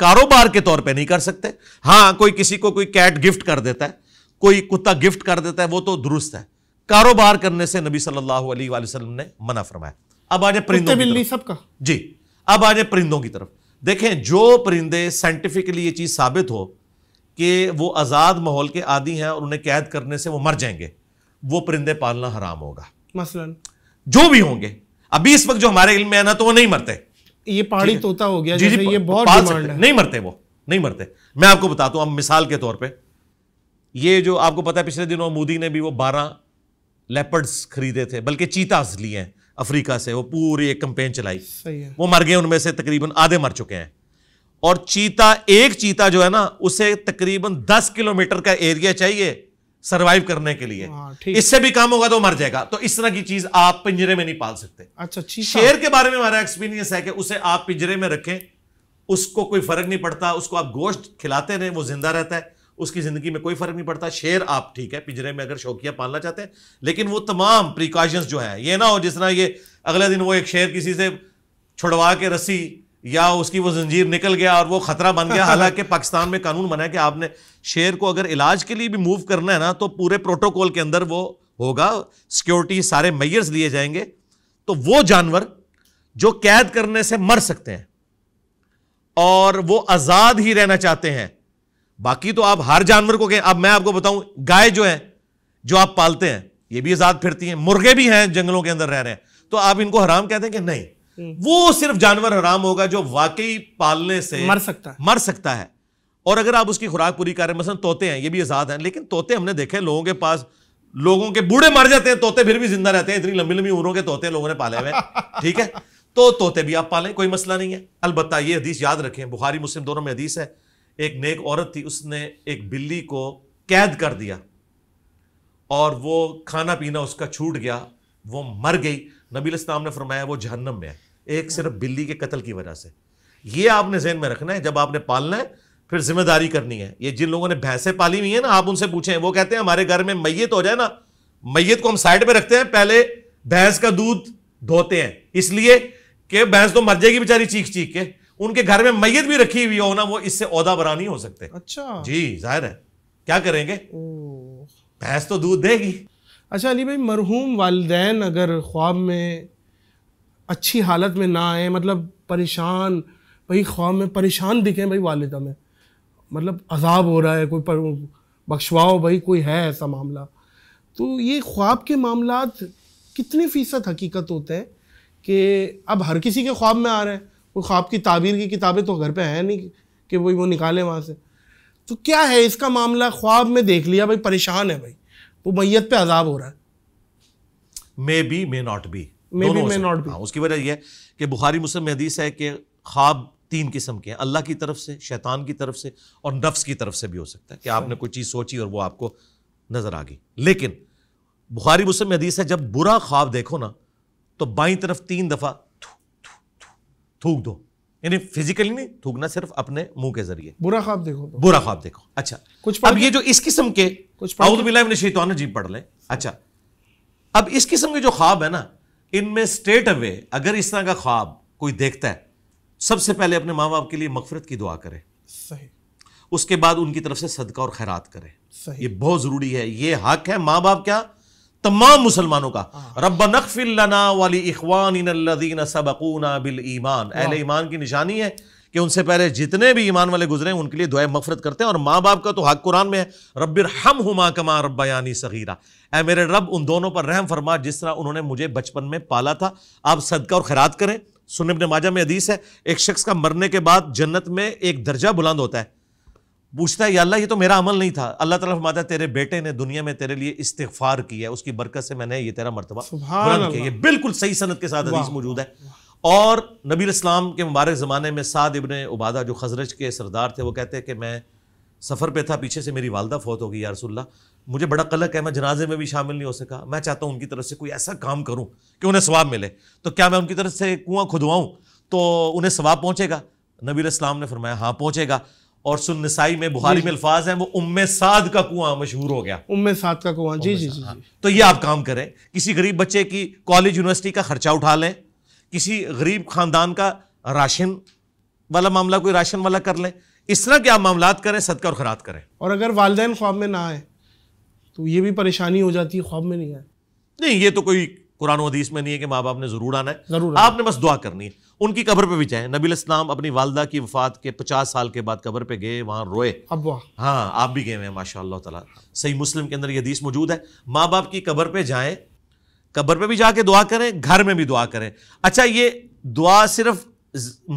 B: कारोबार के तौर पे नहीं कर सकते हाँ कोई किसी को कोई कैट गिफ्ट कर देता है कोई कुत्ता गिफ्ट कर देता है वो तो दुरुस्त है कारोबार करने से नबी सल्लल्लाहु अलैहि वसल्लम ने मना फरमाया अब आज परिंदों सबका जी अब आज परिंदों की तरफ देखें जो परिंदे साइंटिफिकली ये चीज़ साबित हो कि वो आज़ाद माहौल के आदि हैं और उन्हें कैद करने से वो मर जाएंगे वो परिंदे पालना हराम होगा मसलन जो भी होंगे अभी इस वक्त जो हमारे इल्म में है ना तो वो नहीं मरते
A: ये पहाड़ी तोता हो गया जी जी ये बहुत डिमांड है
B: नहीं मरते वो नहीं मरते मैं आपको बताता हूं अब मिसाल के तौर पे ये जो आपको पता है पिछले दिनों मोदी ने भी वो बारह लेपर्ड्स खरीदे थे बल्कि चीताज लिए हैं अफ्रीका से वो पूरी एक कंपेन चलाई सही है वो मर गए उनमें से तकरीबन आधे मर चुके हैं और चीता एक चीता जो है ना उसे तकरीबन दस किलोमीटर का एरिया चाहिए सरवाइव करने के लिए हाँ, इससे भी काम होगा तो मर जाएगा तो इस तरह की चीज आप पिंजरे में नहीं पाल सकते अच्छा शेर के बारे में हमारा एक्सपीरियंस है कि उसे आप पिंजरे में रखें उसको कोई फर्क नहीं पड़ता उसको आप गोश्त खिलाते रहें वो जिंदा रहता है उसकी ज़िंदगी में कोई फ़र्क नहीं पड़ता शेर आप ठीक है पिंजरे में अगर शौकिया पालना चाहते हैं लेकिन वो तमाम प्रिकॉशंस जो है ये ना हो जिस तरह ये अगले दिन वो एक शेर किसी से छुड़वा के रस्सी या उसकी वो जंजीर निकल गया और वो खतरा बन गया हालांकि पाकिस्तान में कानून बना है कि आपने शेर को अगर इलाज के लिए भी मूव करना है ना तो पूरे प्रोटोकॉल के अंदर वो होगा सिक्योरिटी सारे मैयर्स लिए जाएंगे तो वो जानवर जो कैद करने से मर सकते हैं और वो आज़ाद ही रहना चाहते हैं बाकी तो आप हर जानवर को अब मैं आपको बताऊं गाय जो है जो आप पालते हैं ये भी आज़ाद फिरती हैं मुर्गे भी हैं जंगलों के अंदर रह रहे हैं तो आप इनको हराम कहते हैं कि नहीं हम्म। वो सिर्फ जानवर हराम होगा जो वाकई पालने से मर सकता है मर सकता है और अगर आप उसकी खुराक पूरी करें मसलन तोते हैं ये भी आज़ाद हैं लेकिन तोते हमने देखे लोगों के पास लोगों के बूढ़े मर जाते हैं तोते फिर भी जिंदा रहते हैं इतनी लंबी लंबी उम्रों के तोते लोगों ने पाले हुए ठीक है तो तोते भी आप पालें कोई मसला नहीं है अलबत् ये हदीस याद रखें बुखारी मुस्लिम दोनों में हदीस है एक नेक औरत थी उसने एक बिल्ली को कैद कर दिया और वो खाना पीना उसका छूट गया वो मर गई नबी इस्लाम ने फरमाया वो जहन्नम में है एक सिर्फ बिल्ली के कत्ल की वजह से ये आपने जहन में रखना है जब आपने पालना है फिर जिम्मेदारी करनी है ये जिन लोगों ने भैंसें पाली हुई है ना आप उनसे पूछें वो कहते हैं हमारे घर में मैयत हो जाए ना मैयत को हम साइड में रखते हैं पहले भैंस का दूध धोते हैं इसलिए कि भैंस तो मर जाएगी बेचारी चीख चीख के उनके घर में मैयत भी रखी हुई हो ना वो इससे औदा बरा नहीं हो सकते अच्छा जी जाहिर है क्या करेंगे भैंस तो दूध देगी
A: अच्छा अली भाई मरहूम वालदेन अगर ख्वाब में अच्छी हालत में ना आए मतलब परेशान भाई ख्वाब में परेशान दिखें भाई वालदा में मतलब अजाब हो रहा है कोई पर बख्शवाओ भाई कोई है ऐसा मामला तो ये ख्वाब के मामला कितने फ़ीसद हकीकत होते हैं कि अब हर किसी के ख्वाब में आ रहे हैं वो ख्वाब की ताबीर की किताबें तो घर पे हैं नहीं कि वही वो निकालें वहाँ से तो क्या है इसका मामला ख्वाब में देख लिया भाई परेशान है भाई वो मैयत पे अजाब हो रहा है
B: may be may not be हाँ, उसकी वजह यह है कि बुखारी मुस्लिम में हदीस है कि ख्वाब तीन किस्म के हैं अल्लाह की तरफ से शैतान की तरफ से और नफ्स की तरफ से भी हो सकता है कि आपने कोई चीज़ सोची और वो आपको नज़र आ गई लेकिन बुखारी मुस्लिम में हदीस है जब बुरा ख्वाब देखो ना तो बाई तरफ तीन दफ़ा थूक दो यानी फिजिकली नहीं थूकना सिर्फ अपने मुंह के जरिए बुरा ख्वाब देखो तो। बुरा ख्वाब देखो अच्छा कुछ अब ये जो इस किस्म के कुछ शैतान जी पढ़ लें अच्छा अब इस किस्म के जो ख्वाब है ना इनमें स्टेट अवे अगर इस तरह का ख्वाब कोई देखता है सबसे पहले अपने माँ बाप के लिए मगफरत की दुआ करे सही उसके बाद उनकी तरफ से सदका और खैरात करें ये बहुत ज़रूरी है ये हक है माँ बाप क्या तमाम मुसलमानों का हाँ। रब नकफिल्लाना वाली इखवान सबकूना बिल ईमान अहले ईमान की निशानी है कि उनसे पहले जितने भी ईमान वाले गुजरे हैं उनके लिए दुआ मफरत करते हैं और माँ बाप का तो हक कुरान में है रबिर हम हुमा कमा रबा यानी सगीरा ए मेरे रब उन दोनों पर रहम फरमा जिस तरह उन्होंने मुझे बचपन में पाला था आप सदका और खैरात करें सुनब नमाजा में अदीस है एक शख्स का मरने के बाद जन्नत में एक दर्जा बुलंद होता है पूछता है अल्लाह ये तो मेरा अमल नहीं था अल्लाह ताला माता है तेरे बेटे ने दुनिया में तेरे लिए इस्तफार किया उसकी बरकत से मैंने ये तेरा मरतबा बुलंद किया ये बिल्कुल सही सनत के साथ हदीस मौजूद है और नबी इस्लाम के मुबारक ज़माने में साद इबन उबादा जो खजरज के सरदार थे वो कहते हैं कि मैं सफ़र पर था पीछे से मेरी वालदा फौत हो गई यारसोल्ला मुझे बड़ा कलक है मैं जनाजे में भी शामिल नहीं हो सका मैं चाहता हूँ उनकी तरफ से कोई ऐसा काम करूँ कि उन्हें स्वाब मिले तो क्या मैं उनकी तरफ से कुआँ खुदवाऊँ तो उन्हें स्वाब पहुँचेगा नबी इस्लाम ने फरमाया हाँ पहुँचेगा और सुनसाई में बुहारी में अल्फाज हैं वो उम साद का कुआं मशहूर हो गया
A: उम साद का कुआं जी जी हाँ। जी
B: तो ये आप काम करें किसी गरीब बच्चे की कॉलेज यूनिवर्सिटी का खर्चा उठा लें किसी गरीब खानदान का राशन वाला मामला कोई राशन वाला कर लें इस तरह के आप मामला करें सदका और खरात करें
A: और अगर वालदे ख्वाब में ना आए तो ये भी परेशानी हो जाती है ख्वाब में नहीं आए
B: नहीं ये तो कोई कुरान हदीस में नहीं है कि माँ बाप ने ज़रूर आना है ज़रूर आपने बस दुआ करनी है उनकी कब्र पे भी जाए नबी इस्लाम अपनी वालदा की वफात के पचास साल के बाद कब्र पे गए वहाँ रोए अब हाँ आप भी गए हैं माशा तला सही मुस्लिम के अंदर ये हदीस मौजूद है माँ बाप की कब्र पे जाएं कब्र पे भी जाके दुआ करें घर में भी दुआ करें अच्छा ये दुआ सिर्फ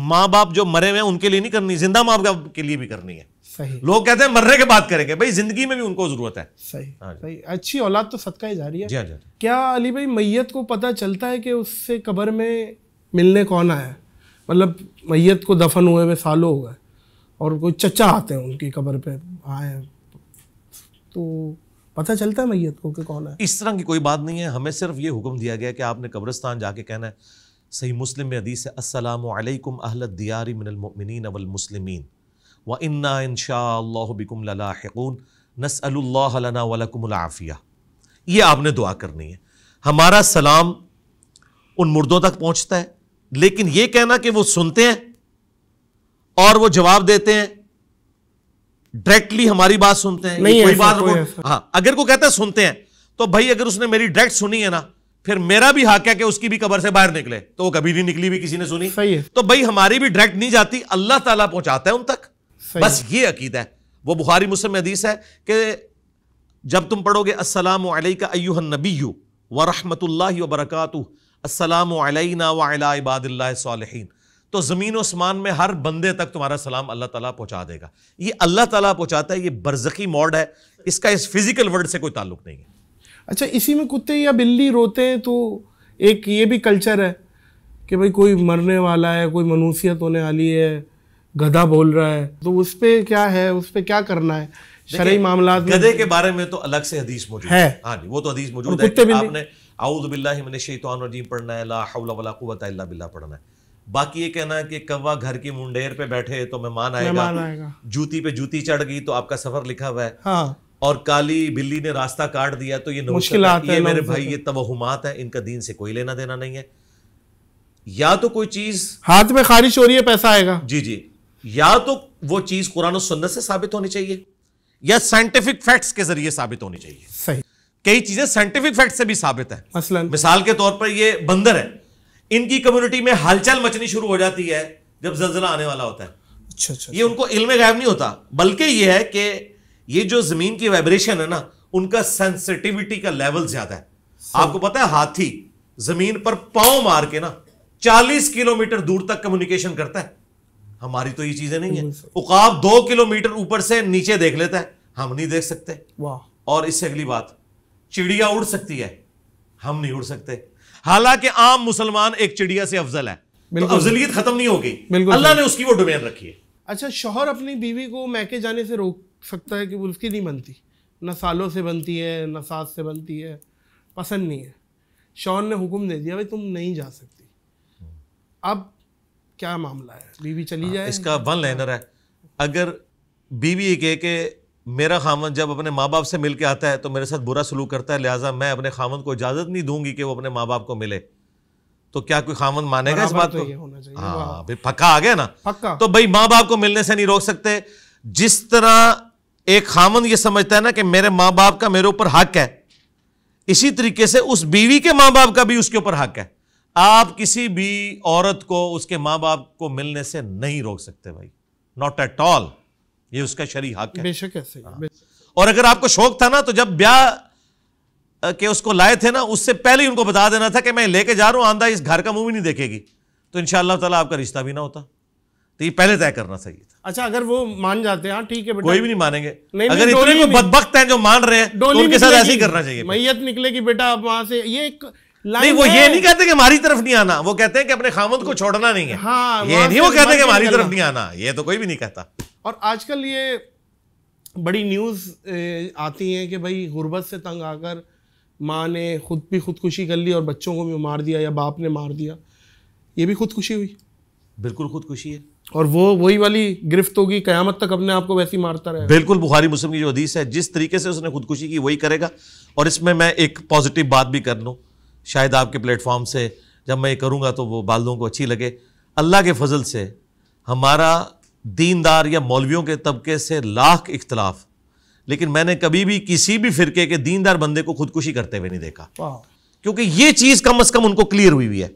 B: माँ बाप जो मरे हुए हैं उनके लिए नहीं करनी जिंदा माँ बाप के लिए भी करनी है सही लोग कहते हैं मरने के बाद करेंगे भाई जिंदगी में भी उनको जरूरत है
A: सही हाँ सही अच्छी औलाद तो सदका ही जा रही है जी हाँ हाँ जी क्या अली भाई मैयत को पता चलता है कि उससे कब्र में मिलने कौन आया मतलब मैयत को दफन हुए में सालों हो गए और कोई चचा आते हैं उनकी कब्र पे आए तो पता चलता है मैयत को कि कौन है
B: इस तरह की कोई बात नहीं है हमें सिर्फ ये हुक्म दिया गया कि आपने कब्रस्तान जाके कहना है सही मुस्लिम में हदीस है असलकम अहल दियारी मिनमिन अवलमसलिमिन व इन्ना इन शाबिकुम लाकून नसअल्ला वलकुमलाफ़िया ये आपने दुआ करनी है हमारा सलाम उन मुर्दों तक पहुँचता है लेकिन ये कहना कि वो सुनते हैं और वो जवाब देते हैं डायरेक्टली हमारी बात सुनते हैं नहीं कोई बात हाँ अगर को कहते हैं सुनते हैं तो भाई अगर उसने मेरी डायरेक्ट सुनी है ना फिर मेरा भी हाक है कि उसकी भी कबर से बाहर निकले तो वो कभी नहीं निकली भी किसी ने सुनी सही है तो भाई हमारी भी डायरेक्ट नहीं जाती अल्लाह ताला पहुंचाता है उन तक बस ये अकीदा है वो बुखारी मुस्लिम हदीस है कि जब तुम पढ़ोगे असलम अयूह नबी वरहमत ला असलम वाला इबादिल्ला तो ज़मीन आसमान में हर बंदे तक तुम्हारा सलाम अल्लाह ताला पहुंचा देगा ये अल्लाह ताला पहुंचाता है ये बरजकी मॉड है इसका इस फिज़िकल वर्ल्ड से कोई ताल्लुक नहीं है अच्छा
A: इसी में कुत्ते या बिल्ली रोते हैं तो एक ये भी कल्चर है कि भाई कोई मरने वाला है कोई मनुष्यत होने वाली है गधा बोल रहा है तो उस पर क्या है उस पर क्या करना है शरई मामला गधे के
B: बारे में तो अलग से हदीस मौजूद है हाँ जी वो तो हदीस मौजूद है आपने आउद बिल्ला पढ़ना है ला हौला वला बिल्ला पढ़ना है बाकी ये कहना कि कौवा घर की मुंडेर पे बैठे तो मेहमान आएगा, आएगा। जूती पे जूती चढ़ गई तो आपका सफर लिखा हुआ है हाँ। और काली बिल्ली ने रास्ता काट दिया तो ये मुश्किल ये मेरे भाई ये तवहुमात है इनका दीन से कोई लेना देना नहीं है या तो कोई चीज हाथ में खारिश हो रही है पैसा आएगा जी जी या तो वो चीज कुरान और सुन्नत से साबित होनी चाहिए या साइंटिफिक फैक्ट्स के जरिए साबित होनी चाहिए सही कई चीजें साइंटिफिक फैक्ट से भी साबित है मसलन मिसाल के तौर पर ये बंदर है इनकी कम्युनिटी में हलचल मचनी शुरू हो जाती है जब जलजिला आने वाला होता है अच्छा अच्छा ये अच्छा। उनको इल्म गायब नहीं होता बल्कि ये है कि ये जो जमीन की वाइब्रेशन है ना उनका सेंसिटिविटी का लेवल ज्यादा है आपको पता है हाथी जमीन पर पाओ मार के ना 40 किलोमीटर दूर तक कम्युनिकेशन करता है हमारी तो ये चीजें नहीं है उकाब दो किलोमीटर ऊपर से नीचे देख लेता है हम नहीं देख सकते और इससे अगली बात चिड़िया उड़ सकती है हम नहीं उड़ सकते हालांकि आम मुसलमान एक चिड़िया से अफजल है तो अफजलियत खत्म नहीं हो गई अल्लाह ने उसकी वो डोमेन रखी है
A: अच्छा शोहर अपनी बीवी को मैके जाने से रोक सकता है कि वो उसकी नहीं बनती न सालों से बनती है न सास से बनती है पसंद नहीं है शोहर ने हुक्म दे दिया भाई तुम नहीं जा सकती अब क्या मामला है
B: बीवी चली हाँ, जाए इसका वन लाइनर है हाँ। अगर बीवी कह कि मेरा खामन जब अपने माँ बाप से मिल के आता है तो मेरे साथ बुरा सलूक करता है लिहाजा मैं अपने खामन को इजाज़त नहीं दूंगी कि वो अपने माँ बाप को मिले तो क्या कोई खामन मानेगा इस बात तो को हाँ पक्का आ गया ना पक्का तो भाई माँ बाप को मिलने से नहीं रोक सकते जिस तरह एक खामन ये समझता है ना कि मेरे माँ बाप का मेरे ऊपर हक है इसी तरीके से उस बीवी के माँ बाप का भी उसके ऊपर हक है आप किसी भी औरत को उसके माँ बाप को मिलने से नहीं रोक सकते भाई नॉट एट ऑल ये उसका शरी हक है बेशक ऐसे हाँ। और अगर आपको शौक था ना तो जब ब्याह के उसको लाए थे ना उससे पहले ही उनको बता देना था कि मैं लेके जा रहा हूँ आंदा इस घर का मुंह भी नहीं देखेगी तो इन ताला आपका रिश्ता भी ना होता तो ये पहले तय करना सही था
A: अच्छा अगर वो मान जाते हैं हाँ, ठीक है कोई भी नहीं
B: मानेंगे नहीं, अगर इतने कोई बदबख्त हैं जो मान रहे हैं तो उनके साथ ऐसे ही करना चाहिए
A: मैयत निकलेगी बेटा आप वहां से ये एक नहीं वो ये नहीं कहते
B: कि हमारी तरफ नहीं आना वो कहते हैं कि अपने खामद को छोड़ना नहीं है हाँ, ये नहीं वो कहते कि हमारी तरफ नहीं आना ये तो कोई भी नहीं कहता
A: और आजकल ये बड़ी न्यूज़ आती हैं कि भाई गुरबत से तंग आकर माँ ने खुद भी खुदकुशी कर ली और बच्चों को भी मार दिया या बाप ने मार दिया ये भी खुदकुशी हुई
B: बिल्कुल खुदकुशी है
A: और वो वही वाली गिरफ्त होगी कयामत तक अपने आप को वैसे ही मारता रहे बिल्कुल बुखारी
B: मुस्लिम की जो हदीस है जिस तरीके से उसने खुदकुशी की वही करेगा और इसमें मैं एक पॉजिटिव बात भी कर लूँ शायद आपके प्लेटफॉर्म से जब मैं ये करूँगा तो वो बालों को अच्छी लगे अल्लाह के फजल से हमारा दीनदार या मौलवियों के तबके से लाख इख्तलाफ लेकिन मैंने कभी भी किसी भी फिरके के दीनदार बंदे को खुदकुशी करते हुए नहीं देखा क्योंकि ये चीज़ कम अज़ कम उनको क्लियर हुई हुई है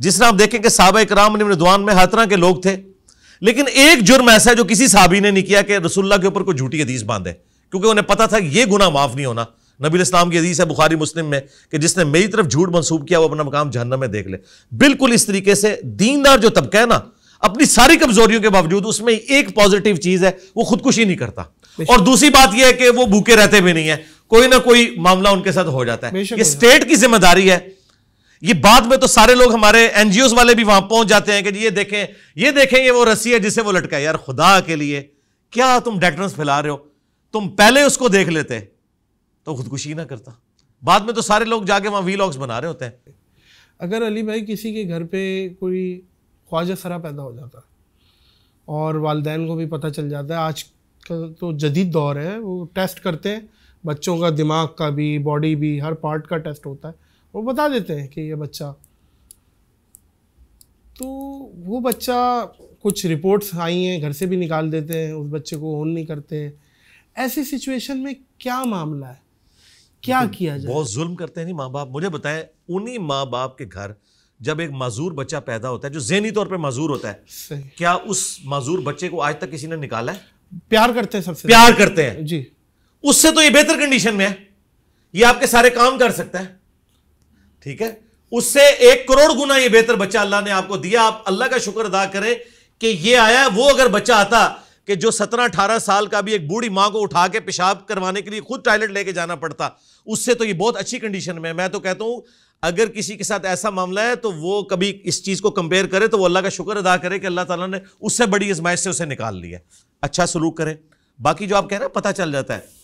B: जिस तरह आप देखें कि साहब कराम रिदवान में हर तरह के लोग थे लेकिन एक जुर्म ऐसा है जो किसी साहबी ने नहीं किया कि रसुल्ला के ऊपर कोई झूठी हदीस बांधे क्योंकि उन्हें पता था यह गुना माफ़ नहीं होना नबी इस्लाम की हदीस है बुखारी मुस्लिम में कि जिसने मेरी तरफ झूठ मनसूब किया वो अपना मकाम जहन्नम में देख ले बिल्कुल इस तरीके से दीनदार जो तबका है ना अपनी सारी कमजोरियों के बावजूद उसमें एक पॉजिटिव चीज है वो खुदकुशी नहीं करता और दूसरी बात यह है कि वो भूखे रहते भी नहीं है कोई ना कोई मामला उनके साथ हो जाता है ये स्टेट की जिम्मेदारी है ये बाद में तो सारे लोग हमारे एनजीओ वाले भी वहां पहुंच जाते हैं कि ये देखें ये देखें ये वो रस्सी है जिसे वो लटका है यार खुदा के लिए क्या तुम डेटनेस फैला रहे हो तुम पहले उसको देख लेते तो खुदकुशी ना करता बाद में तो सारे लोग जाके वहां वी बना रहे होते हैं अगर अली भाई किसी के घर पे कोई
A: ख्वाजा सरा पैदा हो जाता है और वालदेन को भी पता चल जाता है आज का तो जदीद दौर है वो टेस्ट करते हैं बच्चों का दिमाग का भी बॉडी भी हर पार्ट का टेस्ट होता है वो बता देते हैं कि ये बच्चा तो वो बच्चा कुछ रिपोर्ट्स आई हैं घर से भी निकाल देते हैं उस बच्चे को ओन नहीं करते ऐसी सिचुएशन में क्या मामला है क्या किया
B: जाए बहुत जुल्म करते हैं नहीं माँ बाप मुझे बताएं उन्हीं माँ बाप के घर जब एक माजूर बच्चा पैदा होता है जो जहनी तौर पे माजूर होता है क्या उस मजूर बच्चे को आज तक किसी ने निकाला है प्यार करते हैं
A: सबसे प्यार करते
B: हैं जी उससे तो ये बेहतर कंडीशन में है ये आपके सारे काम कर सकता है ठीक है उससे एक करोड़ गुना ये बेहतर बच्चा अल्लाह ने आपको दिया आप अल्लाह का शुक्र अदा करें कि ये आया वो अगर बच्चा आता कि जो सत्रह अठारह साल का भी एक बूढ़ी माँ को उठा के पेशाब करवाने के लिए खुद टॉयलेट लेके जाना पड़ता उससे तो ये बहुत अच्छी कंडीशन में मैं तो कहता हूँ अगर किसी के साथ ऐसा मामला है तो वो कभी इस चीज़ को कंपेयर करे तो वो अल्लाह का शुक्र अदा करे कि अल्लाह ताला ने उससे बड़ी आजमाइश से उसे निकाल लिया अच्छा सलूक करें बाकी जो आप कह रहे हैं पता चल जाता है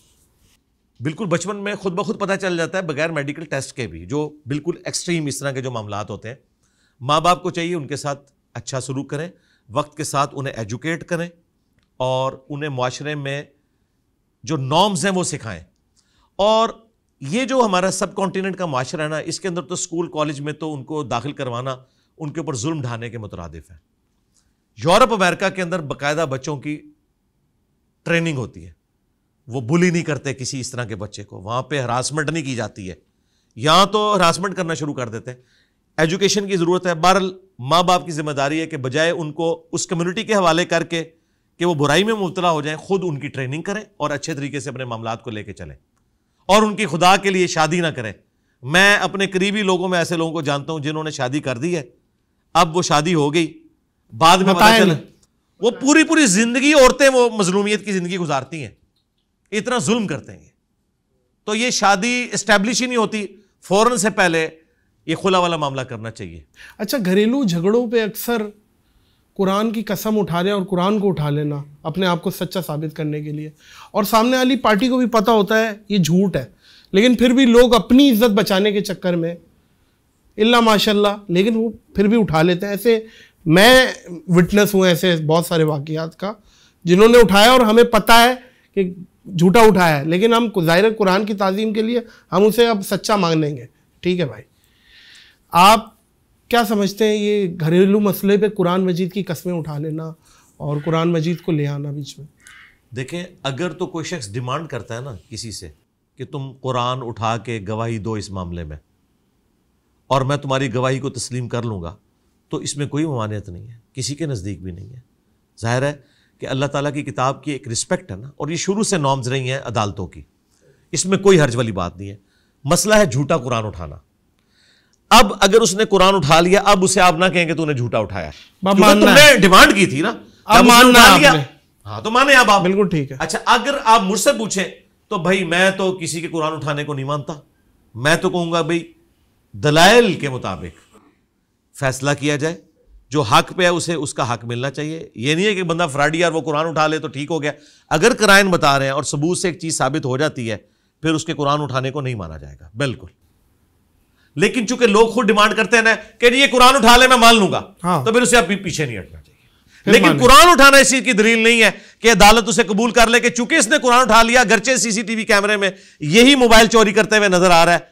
B: बिल्कुल बचपन में खुद ब खुद पता चल जाता है बगैर मेडिकल टेस्ट के भी जो बिल्कुल एक्सट्रीम इस तरह के जो मामला होते हैं माँ बाप को चाहिए उनके साथ अच्छा सलूक करें वक्त के साथ उन्हें एजुकेट करें और उन्हें माशरे में जो नॉर्म्स हैं वो सिखाएं और ये जो हमारा सब कॉन्टीनेंट का माशरा है ना इसके अंदर तो स्कूल कॉलेज में तो उनको दाखिल करवाना उनके ऊपर जुल्म ढाने के मुतरदफ है यूरोप अमेरिका के अंदर बाकायदा बच्चों की ट्रेनिंग होती है वो बुली नहीं करते किसी इस तरह के बच्चे को वहाँ पे हरासमेंट नहीं की जाती है यहाँ तो हरासमेंट करना शुरू कर देते हैं एजुकेशन की ज़रूरत है बहरल माँ बाप की जिम्मेदारी है कि बजाय उनको उस कम्युनिटी के हवाले करके कि वो बुराई में मुबतला हो जाए खुद उनकी ट्रेनिंग करें और अच्छे तरीके से अपने मामला को लेकर चलें और उनकी खुदा के लिए शादी ना करें मैं अपने करीबी लोगों में ऐसे लोगों को जानता हूं जिन्होंने शादी कर दी है अब वो शादी हो गई बाद में पता चला वो पूरी पूरी जिंदगी औरतें वो मजलूमियत की जिंदगी गुजारती हैं इतना जुल्म करते हैं तो ये शादी इस्टेब्लिश ही नहीं होती फ़ौरन से पहले ये खुला वाला मामला करना चाहिए
A: अच्छा घरेलू झगड़ों पे अक्सर कुरान की कसम उठा रहे हैं और कुरान को उठा लेना अपने आप को सच्चा साबित करने के लिए और सामने वाली पार्टी को भी पता होता है ये झूठ है लेकिन फिर भी लोग अपनी इज्जत बचाने के चक्कर में इल्ला माशाल्लाह लेकिन वो फिर भी उठा लेते हैं ऐसे मैं विटनेस हूँ ऐसे बहुत सारे वाक़ात का जिन्होंने उठाया और हमें पता है कि झूठा उठाया है लेकिन हम ज़ाहिर कुरान की तज़ीम के लिए हम उसे अब सच्चा मांग लेंगे ठीक है भाई आप क्या समझते हैं ये घरेलू मसले पे कुरान मजीद की कस्में उठा लेना और कुरान मजीद को ले आना बीच में
B: देखें अगर तो कोई शख्स डिमांड करता है ना किसी से कि तुम कुरान उठा के गवाही दो इस मामले में और मैं तुम्हारी गवाही को तस्लीम कर लूँगा तो इसमें कोई ममानियत नहीं है किसी के नज़दीक भी नहीं है ज़ाहिर है कि अल्लाह ताला की किताब की एक रिस्पेक्ट है ना और ये शुरू से नॉर्म्स रही हैं अदालतों की इसमें कोई हर्ज वाली बात नहीं है मसला है झूठा कुरान उठाना अब अगर उसने कुरान उठा लिया अब उसे आप ना कहेंगे तूने झूठा उठाया तुमने डिमांड की थी ना अब मानना हाँ तो माने आप बिल्कुल ठीक है अच्छा अगर आप मुझसे पूछे तो भाई मैं तो किसी के कुरान उठाने को नहीं मानता मैं तो कहूंगा भाई दलाइल के मुताबिक फैसला किया जाए जो हक पे है उसे उसका हक मिलना चाहिए ये नहीं है कि बंदा फ्राडी यार वो कुरान उठा ले तो ठीक हो गया अगर क्राइन बता रहे हैं और सबूत से एक चीज़ साबित हो जाती है फिर उसके कुरान उठाने को नहीं माना जाएगा बिल्कुल लेकिन चूंकि लोग खुद डिमांड करते हैं ना कि ये कुरान उठा ले मैं मान लूंगा हाँ। तो फिर उसे आप पीछे नहीं हटना चाहिए लेकिन कुरान उठाना इस चीज की दलील नहीं है कि अदालत उसे कबूल कर ले कि चूंकि इसने कुरान उठा लिया गर्चे सीसीटीवी कैमरे में यही मोबाइल चोरी करते हुए नजर आ रहा है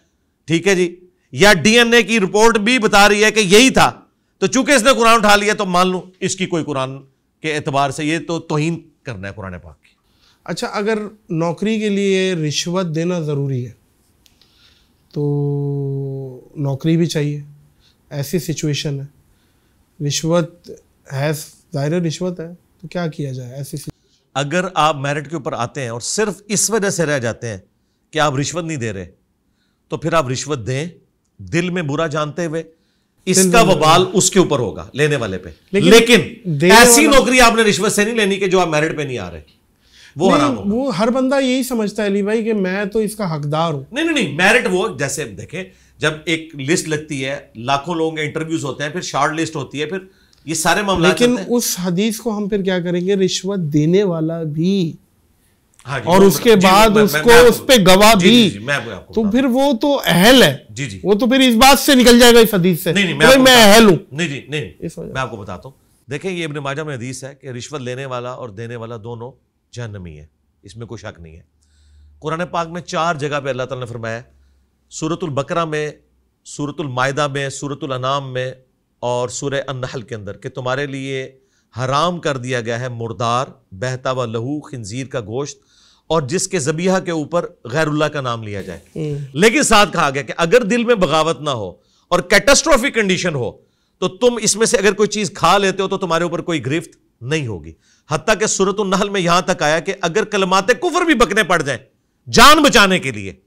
B: ठीक है जी या डीएनए की रिपोर्ट भी बता रही है कि यही था तो चूंकि इसने कुरान उठा लिया तो मान लू इसकी कोई कुरान के एतबार से ये तो तोहन करना है कुरान पाक की
A: अच्छा अगर नौकरी के लिए रिश्वत देना ज़रूरी है तो नौकरी भी चाहिए ऐसी सिचुएशन है रिश्वत है ज़ाहिर रिश्वत है तो क्या किया जाए ऐसी
B: अगर आप मेरिट के ऊपर आते हैं और सिर्फ इस वजह से रह जाते हैं कि आप रिश्वत नहीं दे रहे तो फिर आप रिश्वत दें दिल में बुरा जानते हुए इसका बवाल उसके ऊपर होगा लेने वाले पे लेकिन, लेकिन ऐसी नौकरी आपने रिश्वत से नहीं लेनी कि जो आप मेरिट पे नहीं आ रहे वो हराम
A: वो हर बंदा यही समझता है अली भाई कि मैं तो इसका हकदार हूं
B: नहीं नहीं नहीं मेरिट वो जैसे देखें जब एक लिस्ट लगती है लाखों लोगों के इंटरव्यूज होते हैं फिर शार्ट लिस्ट होती है फिर ये सारे मामले लेकिन
A: उस हदीस को हम फिर क्या करेंगे रिश्वत देने वाला भी
B: हाँ और उसके बाद मैं, उसको मैं उस पर गवाह भी जी जी, मैं
A: तो फिर वो तो अहल है जी जी वो तो फिर इस बात से निकल जाएगा इस हदीस से नहीं नहीं मैं मैं अहल हूँ नहीं
B: जी नहीं मैं आपको बताता हूँ देखें ये इबन माजा में हदीस है कि रिश्वत लेने वाला और देने वाला दोनों जहनमी है इसमें कोई शक नहीं है कुरान पाक में चार जगह पे अल्लाह ताला ने फरमाया सूरतुल बकरा में सूरतुल मायदा में सूरतुल अनाम में और सूर अनहल के अंदर कि तुम्हारे लिए हराम कर दिया गया है मुर्दार बहता व लहू खंजीर का गोश्त और जिसके जबिया के ऊपर गैरुल्ला का नाम लिया जाए हम्म। लेकिन साथ कहा गया कि अगर दिल में बगावत ना हो और कैटेस्ट्रॉफिक कंडीशन हो तो तुम इसमें से अगर कोई चीज खा लेते हो तो तुम्हारे ऊपर कोई गिरफ्त नहीं होगी हती कि सूरत नहल में यहां तक आया कि अगर कलमाते कुफर भी बकने पड़ जाए जान बचाने के लिए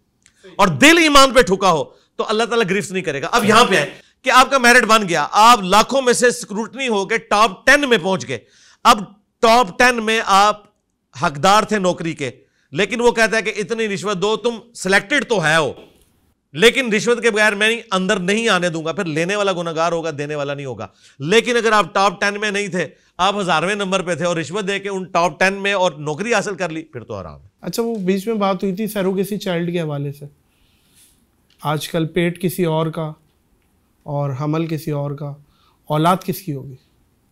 B: और दिल ईमान पे ठुका हो तो अल्लाह ताला गिरफ्त नहीं करेगा अब यहां पे आए कि आपका मेरिट बन गया आप लाखों में से स्क्रूटनी हो गए टॉप टेन में पहुंच गए अब टॉप टेन में आप हकदार थे नौकरी के लेकिन वो कहता है कि इतनी रिश्वत दो तुम सिलेक्टेड तो है हो लेकिन रिश्वत के बगैर मैं अंदर नहीं आने दूंगा फिर लेने वाला गुनागार होगा देने वाला नहीं होगा लेकिन अगर आप टॉप टेन में नहीं थे आप हजारवें नंबर पे थे और रिश्वत दे के उन टॉप टेन में और नौकरी हासिल कर ली फिर तो आराम है
A: अच्छा वो बीच में बात हुई थी सरोगेसी चाइल्ड के हवाले से आजकल पेट किसी और का और हमल किसी और का औलाद किसकी होगी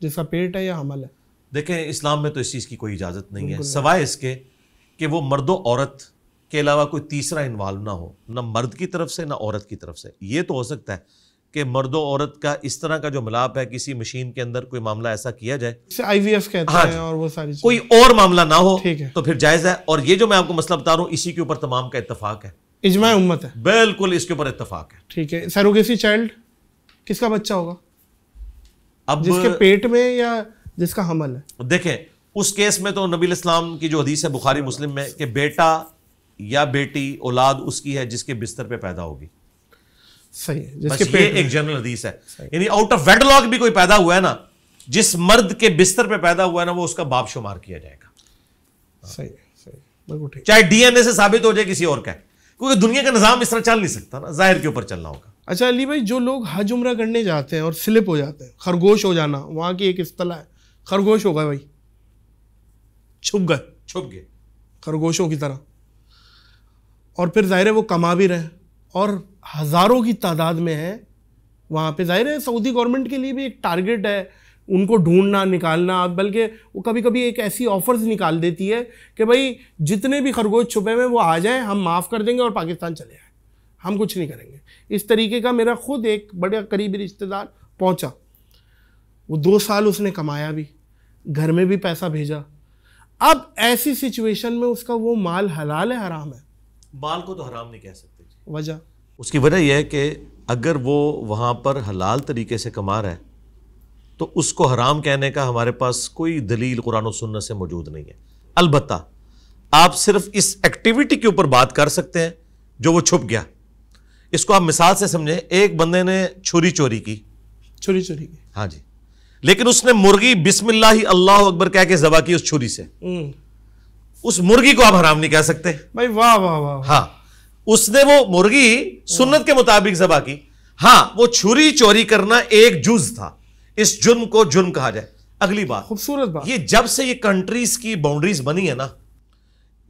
A: जिसका पेट है या हमल है
B: देखें इस्लाम में तो इस चीज़ की कोई इजाज़त नहीं है सवाए इसके कि वो मर्द औरत के अलावा कोई तीसरा इन्वाल्व ना हो ना मर्द की तरफ से ना औरत की तरफ से ये तो हो सकता है कि मर्द औरत का इस तरह का जो मिलाप है किसी मशीन के अंदर कोई मामला ऐसा किया जाए आईवीएफ कहते हाँ हैं और वो सारी कोई और मामला ना हो तो फिर जायज़ है और ये जो मैं आपको मसला बता रहा हूँ इसी के ऊपर तमाम का इतफाक है इजमा उम्मत है बिल्कुल इसके ऊपर इतफाक है
A: ठीक है सरोगेसी चाइल्ड किसका बच्चा होगा अब जिसके पेट में या जिसका हमल है
B: देखे उस केस में तो नबी इस्लाम की जो हदीस है बुखारी मुस्लिम में कि बेटा या बेटी औलाद उसकी है जिसके बिस्तर पे पैदा होगी
A: सही है जिसके पेट एक
B: जनरल हदीस है यानी आउट ऑफ वेडलॉग भी कोई पैदा हुआ है ना जिस मर्द के बिस्तर पे पैदा हुआ है ना वो उसका बाप शुमार किया जाएगा सही है सही बिल्कुल चाहे डीएनए से साबित हो जाए किसी और का क्योंकि दुनिया का निज़ाम इस तरह चल नहीं सकता ना जाहिर के ऊपर चलना होगा
A: अच्छा अली भाई जो लोग हज उम्र करने जाते हैं और स्लिप हो जाते हैं खरगोश हो जाना वहाँ की एक अतला है खरगोश हो गए भाई छुप गए छुप गए खरगोशों की तरह और फिर ज़ाहिर है वो कमा भी रहे और हज़ारों की तादाद में है वहाँ पे ज़ाहिर है सऊदी गवर्नमेंट के लिए भी एक टारगेट है उनको ढूंढना निकालना बल्कि वो कभी कभी एक ऐसी ऑफर्स निकाल देती है कि भाई जितने भी खरगोश छुपे हुए वो आ जाए हम माफ़ कर देंगे और पाकिस्तान चले जाए हम कुछ नहीं करेंगे इस तरीके का मेरा खुद एक बड़ा करीबी रिश्तेदार पहुंचा वो दो साल उसने कमाया भी घर में भी पैसा भेजा अब ऐसी सिचुएशन में उसका वो माल हलाल है हराम है
B: माल को तो हराम नहीं कह सकते वजह उसकी वजह यह है कि अगर वो वहाँ पर हलाल तरीके से कमा रहा है तो उसको हराम कहने का हमारे पास कोई दलील कुरान सुनने से मौजूद नहीं है अलबत् आप सिर्फ इस एक्टिविटी के ऊपर बात कर सकते हैं जो वो छुप गया इसको आप मिसाल से समझें एक बंदे ने छुरी चोरी की छुरी चोरी की हाँ जी लेकिन उसने मुर्गी ही अल्लाह अकबर कह के जबा की उस छुरी से हम्म। उस मुर्गी को आप हराम नहीं कह सकते भाई वाह वाह वाह हाँ उसने वो मुर्गी सुन्नत के मुताबिक जबा की हाँ वो छुरी चोरी करना एक जुज था इस जुर्म को जुर्म कहा जाए अगली बात खूबसूरत बात ये जब से ये कंट्रीज की बाउंड्रीज बनी है ना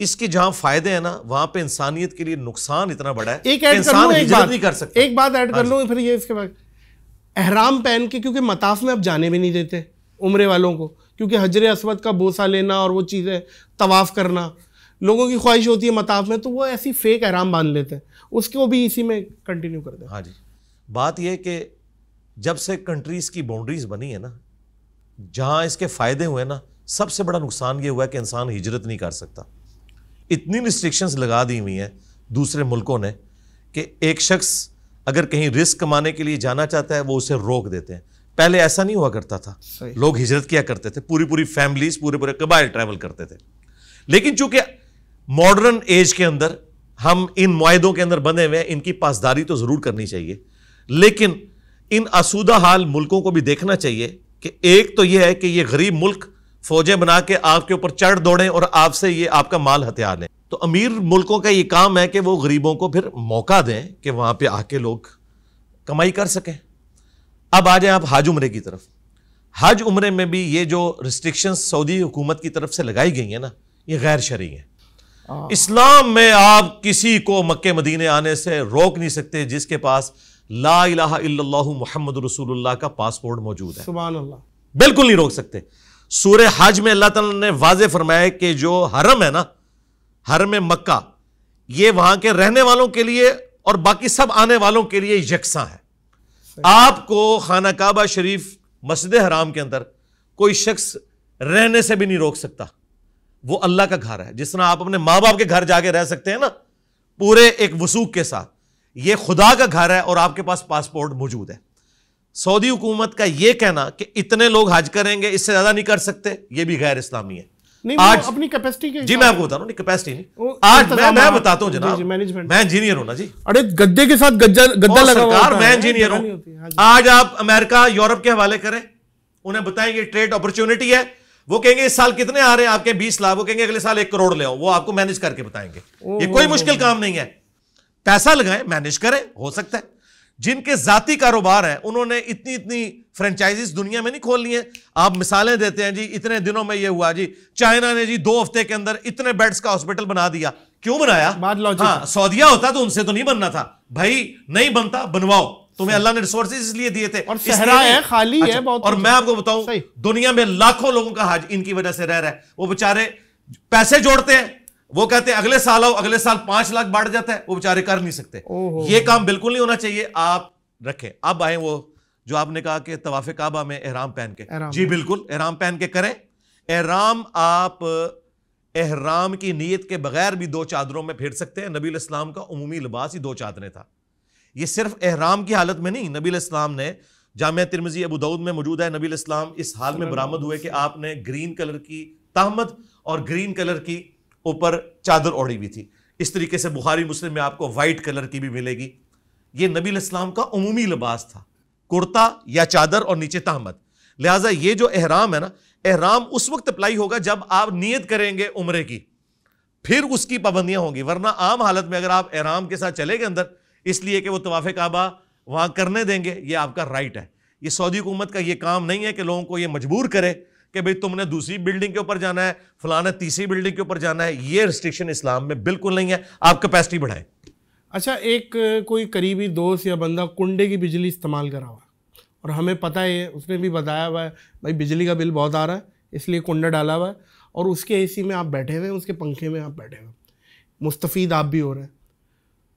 B: इसके जहां फायदे हैं ना वहां पे इंसानियत के लिए नुकसान इतना बड़ा है एक ऐड कर एक बात नहीं कर सकते एक बात ऐड कर लो फिर ये इसके बाद अहराम पहन के क्योंकि मताफ में अब जाने भी नहीं देते
A: उम्र वालों को क्योंकि हजर असवद का बोसा लेना और वो चीज़ें तवाफ़ करना लोगों की ख्वाहिश होती है मताफ में तो वो ऐसी फेक अहराम बांध लेते हैं उसको भी इसी में कंटिन्यू
B: करते हैं हाँ जी बात यह कि जब से कंट्रीज़ की बाउंड्रीज़ बनी है ना जहाँ इसके फ़ायदे हुए ना सबसे बड़ा नुकसान ये हुआ है कि इंसान हिजरत नहीं कर सकता इतनी रिस्ट्रिक्शंस लगा दी हुई हैं दूसरे मुल्कों ने कि एक शख्स अगर कहीं रिस्क कमाने के लिए जाना चाहता है वो उसे रोक देते हैं पहले ऐसा नहीं हुआ करता था लोग हिजरत किया करते थे पूरी पूरी फैमिलीज पूरे पूरे कबाइल ट्रैवल करते थे लेकिन चूंकि मॉडर्न एज के अंदर हम इन माहदों के अंदर बने हुए हैं इनकी पासदारी तो ज़रूर करनी चाहिए लेकिन इन आसूदा हाल मुल्कों को भी देखना चाहिए कि एक तो यह है कि ये गरीब मुल्क फौजें बना के आपके ऊपर चढ़ दौड़ें और आपसे ये आपका माल हथियार लें तो अमीर मुल्कों का ये काम है कि वो गरीबों को फिर मौका दें कि वहाँ पे आके लोग कमाई कर सकें अब आ जाए आप हज उम्र की तरफ हज उम्र में भी ये जो रिस्ट्रिक्शंस सऊदी हुकूमत की तरफ से लगाई गई हैं ना ये गैर शरी हैं हाँ। इस्लाम में आप किसी को मक्के मदीने आने से रोक नहीं सकते जिसके पास ला मोहम्मद रसूलुल्लाह का पासपोर्ट मौजूद है बिल्कुल नहीं रोक सकते सूर हज में अल्लाह तला ने वाज फरमाया कि जो हरम है ना हरम मक्का ये वहां के रहने वालों के लिए और बाकी सब आने वालों के लिए यकसा है आपको खाना काबा शरीफ मस्जिद हराम के अंदर कोई शख्स रहने से भी नहीं रोक सकता वो अल्लाह का घर है जिस तरह आप अपने माँ बाप के घर जाके रह सकते हैं ना पूरे एक वसूख के साथ ये खुदा का घर है और आपके पास पासपोर्ट मौजूद है सऊदी हुकूमत का यह कहना कि इतने लोग हज करेंगे इससे ज्यादा नहीं कर सकते ये भी गैर इस्लामी है
A: नहीं, आज अपनी कैपेसिटी के जी मैं आपको बता
B: रहा हूँ कैपेसिटी नहीं आज मैं मैं बताता हूँ जनाब मैनेजमेंट मैं इंजीनियर हूँ ना जी अरे गद्दे के साथ गद्दा गद्दा लगा सरकार मैं इंजीनियर हूँ हाँ आज आप अमेरिका यूरोप के हवाले करें उन्हें बताएं ये ट्रेड अपॉर्चुनिटी है वो कहेंगे इस साल कितने आ रहे हैं आपके बीस लाख वो कहेंगे अगले साल एक करोड़ ले आओ वो आपको मैनेज करके बताएंगे ये कोई मुश्किल काम नहीं है पैसा लगाए मैनेज करें हो सकता है जिनके जाति कारोबार है उन्होंने इतनी इतनी फ्रेंचाइजीज दुनिया में नहीं खोल ली हैं आप मिसालें देते हैं जी इतने दिनों में ये हुआ जी चाइना ने जी दो हफ्ते के अंदर इतने बेड्स का हॉस्पिटल बना दिया क्यों बनाया हाँ सऊदिया होता तो उनसे तो नहीं बनना था भाई नहीं बनता बनवाओ तुम्हें अल्लाह ने रिसोर्सेज इसलिए दिए थे और सहरा है खाली अच्छा, है बहुत और मैं आपको बताऊं दुनिया में लाखों लोगों का हज इनकी वजह से रह रहा है वो बेचारे पैसे जोड़ते हैं वो कहते हैं अगले साल आओ अगले साल पांच लाख बांट जाता है वो बेचारे कर नहीं सकते ये काम बिल्कुल नहीं होना चाहिए आप रखें अब आए वो जो आपने कहा कि तवाफ काबा में एहराम पहन के जी बिल्कुल एहराम पहन के करें एहराम आप एहराम की नीयत के बगैर भी दो चादरों में फेर सकते हैं नबी इस्लाम का उमूमी लिबास ही दो चादरें था ये सिर्फ एहराम की हालत में नहीं नबी इस्लाम ने जामिया तिरमजी अबू दाऊद में मौजूद है नबी इस्लाम इस हाल में बरामद हुए कि आपने ग्रीन कलर की तहमद और ग्रीन कलर की ऊपर चादर ओढ़ी हुई थी इस तरीके से बुखारी मुस्लिम में आपको वाइट कलर की भी मिलेगी ये नबी इस्लाम का अमूमी लिबास था कुर्ता या चादर और नीचे तहमत लिहाजा ये जो एहराम है ना एहराम उस वक्त अप्लाई होगा जब आप नियत करेंगे उम्र की फिर उसकी पाबंदियां होंगी वरना आम हालत में अगर आप एहराम के साथ चले गए अंदर इसलिए कि वो तवाफ़ काबा वहाँ करने देंगे ये आपका राइट है ये सऊदी हुकूमत का ये काम नहीं है कि लोगों को ये मजबूर करे कि भाई तुमने दूसरी बिल्डिंग के ऊपर जाना है फलाने तीसरी बिल्डिंग के ऊपर जाना है ये रिस्ट्रिक्शन इस्लाम में बिल्कुल नहीं है आप कैपेसिटी बढ़ाएं अच्छा एक कोई करीबी
A: दोस्त या बंदा कुंडे की बिजली इस्तेमाल करा हुआ और हमें पता है उसने भी बताया हुआ है भाई बिजली का बिल बहुत आ रहा है इसलिए कुंडा डाला हुआ है और उसके ए में आप बैठे हुए हैं उसके पंखे में आप बैठे हुए हैं मुस्तफ़ीद आप भी हो रहे हैं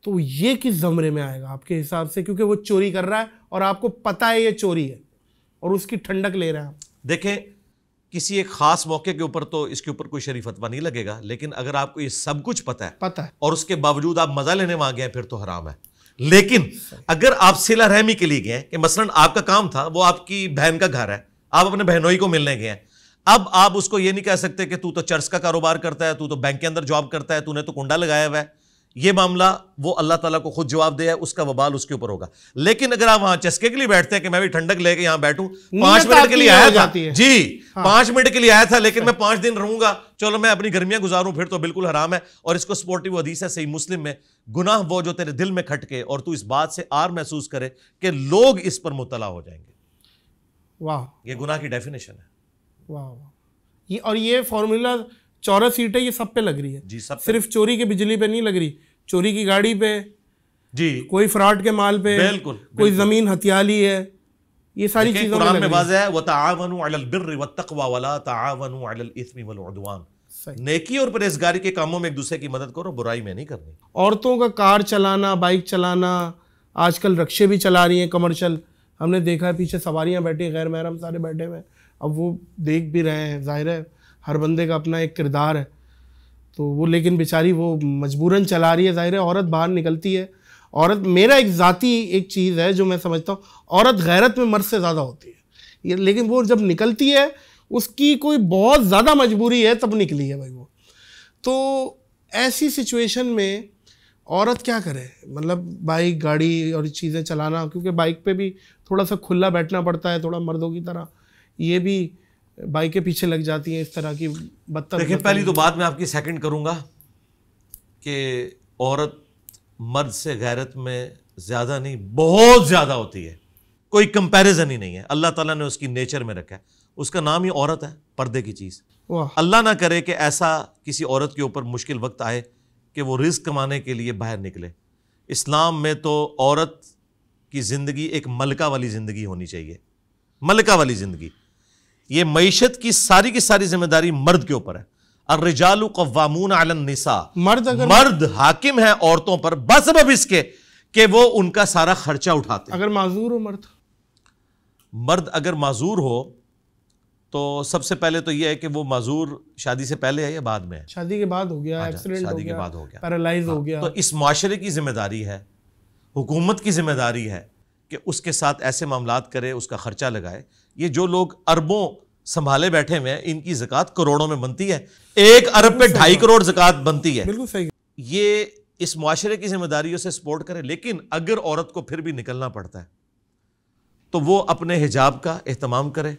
A: तो ये किस ज़मरे में आएगा आपके हिसाब से क्योंकि वो चोरी कर रहा है और आपको पता है ये चोरी है और उसकी ठंडक ले रहा है
B: देखें किसी एक खास मौके के ऊपर तो इसके ऊपर कोई शरीफ फतवा नहीं लगेगा लेकिन अगर आपको ये सब कुछ पता है पता है और उसके बावजूद आप मजा लेने वहां गए फिर तो हराम है लेकिन अगर आप सिला रहमी के लिए गए कि मसलन आपका काम था वो आपकी बहन का घर है आप अपने बहनोई को मिलने गए हैं अब आप उसको ये नहीं कह सकते कि तू तो चर्च का कारोबार करता है तू तो बैंक के अंदर जॉब करता है तूने तो कुंडा लगाया हुआ है ये मामला वो अल्लाह ताला को खुद जवाब दे है उसका वबाल उसके ऊपर होगा लेकिन अगर आप वहां चस्के के लिए बैठते हैं कि मैं भी ठंडक लेके यहां बैठू पांच मिनट के लिए आया था जी हाँ। पांच मिनट के लिए आया था लेकिन मैं पांच दिन रहूंगा चलो मैं अपनी गर्मियां गुजारू फिर तो बिल्कुल हराम है और इसको स्पोर्टिव अदीस है सही मुस्लिम में गुनाह वो जो तेरे दिल में खटके और तू इस बात से आर महसूस करे कि लोग इस पर मुतला हो जाएंगे वाह ये गुनाह की डेफिनेशन
A: है वाह
B: ये और ये फॉर्मूला चौरस सीटें ये सब पे लग रही है
A: जी सब सिर्फ चोरी की बिजली पे नहीं लग रही चोरी की गाड़ी पे जी कोई फ्रॉड के माल पे बिल्कुल कोई जमीन हथियाली है ये सारी चीजों में,
B: नेकी और परहेजगारी के कामों में एक दूसरे की मदद करो बुराई में नहीं करनी
A: औरतों का कार चलाना बाइक चलाना आजकल रक्शे भी चला रही हैं कमर्शल हमने देखा है पीछे सवारियां बैठी गैर महरम सारे बैठे हुए अब वो देख भी रहे हैं जाहिर है हर बंदे का अपना एक किरदार है तो वो लेकिन बेचारी वो मजबूरन चला रही है जाहिर है औरत बाहर निकलती है औरत मेरा एक ज़ाती एक चीज़ है जो मैं समझता हूँ औरत गैरत में मर्द से ज़्यादा होती है ये लेकिन वो जब निकलती है उसकी कोई बहुत ज़्यादा मजबूरी है तब निकली है भाई वो तो ऐसी सिचुएशन में औरत क्या करे मतलब बाइक गाड़ी और चीज़ें चलाना क्योंकि बाइक पे भी थोड़ा सा खुला बैठना पड़ता है थोड़ा मर्दों की तरह ये भी बाइक के पीछे लग जाती है इस तरह की बदतर देखिए पहली तो
B: बात मैं आपकी सेकंड करूँगा कि औरत मर्द से गैरत में ज़्यादा नहीं
A: बहुत ज़्यादा
B: होती है कोई कंपैरिजन ही नहीं है अल्लाह ताला ने उसकी नेचर में रखा है उसका नाम ही औरत है पर्दे की चीज़ अल्लाह ना करे कि ऐसा किसी औरत के ऊपर मुश्किल वक्त आए कि वो रिस्क कमाने के लिए बाहर निकले इस्लाम में तो औरत की ज़िंदगी एक मलका वाली ज़िंदगी होनी चाहिए मलका वाली ज़िंदगी ये मीशत की सारी की सारी जिम्मेदारी मर्द के ऊपर है अर्रजालू कवामून अलनिसा मर्द अगर मर्द हाकिम है औरतों पर बस अब इसके कि वो उनका सारा खर्चा उठाते अगर माजूर हो मर्द मर्द अगर माजूर हो तो सबसे पहले तो यह है कि वो माजूर शादी से पहले है या बाद में है
A: शादी के बाद हो गया अच्छा, एक्सीडेंट शादी के बाद हो गया पैरालाइज हो हाँ, गया तो
B: इस माशरे की जिम्मेदारी है हुकूमत की जिम्मेदारी है कि उसके साथ ऐसे मामला करे उसका खर्चा लगाए ये जो लोग अरबों संभाले बैठे हुए हैं इनकी जक़ात करोड़ों में बनती है एक अरब पे ढाई करोड़ जक़ात बनती है बिल्कुल सही ये इस माशरे की जिम्मेदारियों से सपोर्ट करें लेकिन अगर औरत को फिर भी निकलना पड़ता है तो वो अपने हिजाब का अहतमाम करे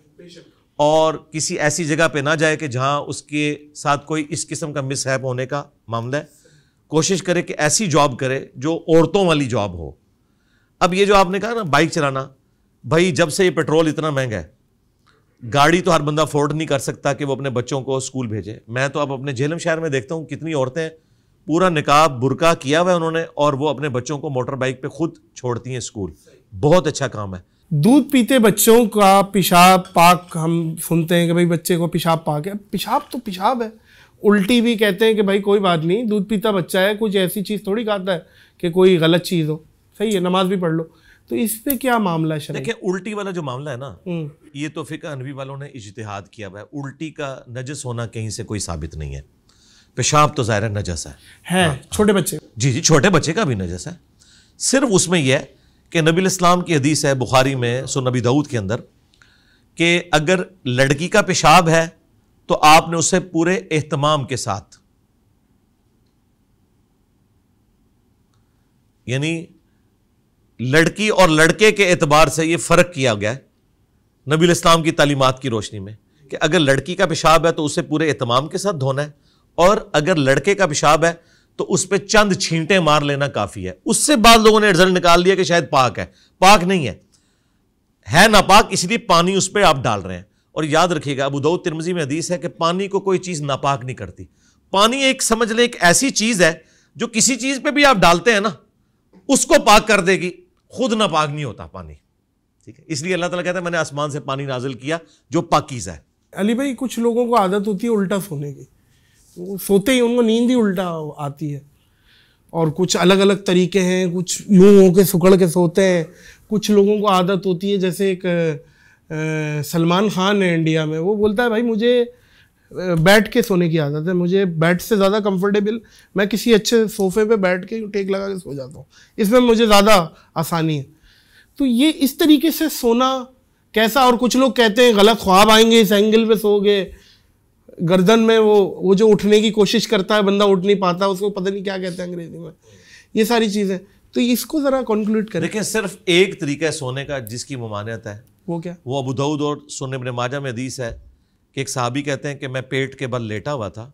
B: और किसी ऐसी जगह पे ना जाए कि जहाँ उसके साथ कोई इस किस्म का मिसहैप होने का मामला है कोशिश करे कि ऐसी जॉब करे जो औरतों वाली जॉब हो अब ये जो आपने कहा ना बाइक चलाना भाई जब से ये पेट्रोल इतना महंगा है गाड़ी तो हर बंदा अफोर्ड नहीं कर सकता कि वो अपने बच्चों को स्कूल भेजे मैं तो अब अपने झेलम शहर में देखता हूँ कितनी औरतें पूरा निकाब बुरका किया हुआ है उन्होंने और वो अपने बच्चों को मोटर बाइक पे खुद छोड़ती हैं स्कूल बहुत अच्छा काम है
A: दूध पीते बच्चों का पेशाब पाक हम सुनते हैं कि भाई बच्चे को पेशाब पाक है पेशाब तो पेशाब है उल्टी भी कहते हैं कि भाई कोई बात नहीं दूध पीता बच्चा है कुछ ऐसी चीज़ थोड़ी खाता है कि कोई गलत चीज़ हो सही है नमाज भी पढ़ लो तो इस पे क्या मामला है देखिए
B: उल्टी वाला जो मामला है ना हम्म। ये तो फिका अनवी वालों ने इजतहाद किया हुआ है उल्टी का नजस होना कहीं से कोई साबित नहीं है पेशाब तो ज़ाहिर नजस है, है हाँ, हाँ। छोटे बच्चे जी जी छोटे बच्चे का भी नजस है सिर्फ उसमें यह है कि नबी इस्लाम की हदीस है बुखारी में सो नबी दाऊद के अंदर कि अगर लड़की का पेशाब है तो आपने उसे पूरे एहतमाम के साथ यानी लड़की और लड़के के एतबार से यह फ़र्क किया गया है नबी इस्लाम की तालीमत की रोशनी में कि अगर लड़की का पेशाब है तो उसे पूरे एहतमाम के साथ धोना है और अगर लड़के का पेशाब है तो उस पर चंद छींटे मार लेना काफ़ी है उससे बाद लोगों ने रिजल्ट निकाल दिया कि शायद पाक है पाक नहीं है है नापाक इसलिए पानी उस पर आप डाल रहे हैं और याद रखिएगा अब उदो तिरमजी में हदीस है कि पानी को कोई चीज़ नापाक नहीं करती पानी एक समझ लें एक ऐसी चीज़ है जो किसी चीज़ पे भी आप डालते हैं ना उसको पाक कर देगी खुद नापाक नहीं होता पानी ठीक है इसलिए अल्लाह ताला कहता है मैंने आसमान से पानी नाजिल किया जो पाकिज़ है
A: अली भाई कुछ लोगों को आदत होती है उल्टा सोने की वो सोते ही उनको नींद ही उल्टा आती है और कुछ अलग अलग तरीके हैं कुछ यूं हो के सुकड़ के सोते हैं कुछ लोगों को आदत होती है जैसे एक सलमान खान है इंडिया में वो बोलता है भाई मुझे बैठ के सोने की आदत है मुझे बेड से ज़्यादा कंफर्टेबल मैं किसी अच्छे सोफे पे बैठ के टेक लगा के सो जाता हूँ इसमें मुझे ज़्यादा आसानी है तो ये इस तरीके से सोना कैसा और कुछ लोग कहते हैं गलत ख्वाब आएंगे इस एंगल पे सोगे गर्दन में वो वो जो उठने की कोशिश करता है बंदा उठ नहीं पाता उसको पता नहीं क्या कहते हैं अंग्रेजी में ये सारी चीज़ें तो इसको ज़रा कंक्लूड करें देखिए
B: सिर्फ एक तरीका है सोने का जिसकी ममानियत है वो क्या वो अबू और सोने में माजा में हदीस है कि एक साहबी कहते हैं कि मैं पेट के बल लेटा हुआ था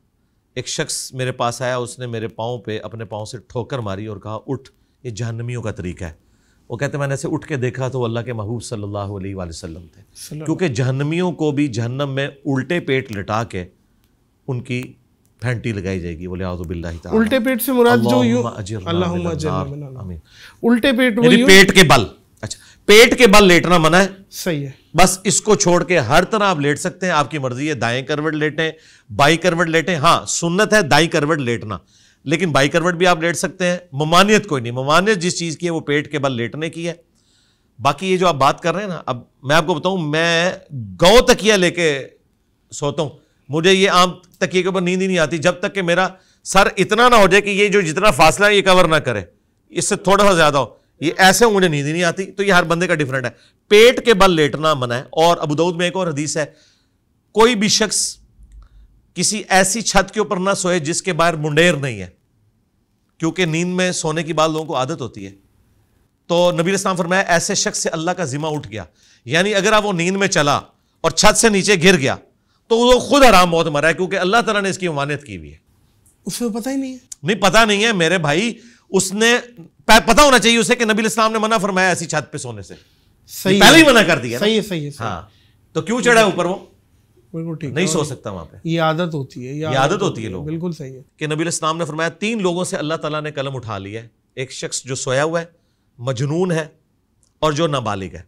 B: एक शख्स मेरे पास आया उसने मेरे पाँव पे अपने पाँव से ठोकर मारी और कहा उठ ये जहनमियों का तरीका है वो कहते मैंने ऐसे उठ के देखा तो अल्लाह के महबूब सल्लल्लाहु अलैहि वसल्लम थे क्योंकि जहनमियों को भी जहन्नम में उल्टे पेट लटा के उनकी फैंटी लगाई जाएगी बोले आजुबिल्ला उल्टे पेट से मुराद जो
A: उल्टे पेट पेट
B: के बल अच्छा पेट के बल लेटना मना है सही है बस इसको छोड़ के हर तरह आप लेट सकते हैं आपकी मर्जी है दाएं करवट लेटें बाई करवट लेटें हाँ सुन्नत है दाई करवट लेटना लेकिन बाई करवट भी आप लेट सकते हैं ममानियत कोई नहीं ममानियत जिस चीज़ की है वो पेट के बल लेटने की है बाकी ये जो आप बात कर रहे हैं ना अब मैं आपको बताऊं मैं गौ तकिया लेके सोता हूँ मुझे ये आम तकिए के ऊपर नींद ही नहीं आती जब तक कि मेरा सर इतना ना हो जाए कि ये जो जितना फासला है ये कवर ना करे इससे थोड़ा सा ज़्यादा हो ये ऐसे मुझे नींद नहीं आती तो ये हर बंदे का डिफरेंट है पेट के बल लेटना मना है और अबूदाऊद में एक और हदीस है कोई भी शख्स किसी ऐसी छत के ऊपर ना सोए जिसके बाहर मुंडेर नहीं है क्योंकि नींद में सोने की बात लोगों को आदत होती है तो नबी इस्लाम फरमाया ऐसे शख्स से अल्लाह का जिम्मा उठ गया यानी अगर आप वो नींद में चला और छत से नीचे गिर गया तो वो खुद आराम बहुत मरा है क्योंकि अल्लाह तला ने इसकी ममानियत की हुई है उसको पता ही नहीं है नहीं पता नहीं है मेरे भाई उसने पता होना चाहिए उसे कि नबी इस्लाम ने मना फरमाया ऐसी छत पे सोने से सही पहले ही मना कर दिया सही है सही है हाँ तो क्यों चढ़ा ऊपर वो बिल्कुल ठीक नहीं सो सकता वहां पे ये आदत होती है ये, ये आदत होती है लोग बिल्कुल सही है कि नबी इस्लाम ने फरमाया तीन लोगों से अल्लाह ताला ने कलम उठा लिया है एक शख्स जो सोया हुआ है मजनून है और जो नाबालिग है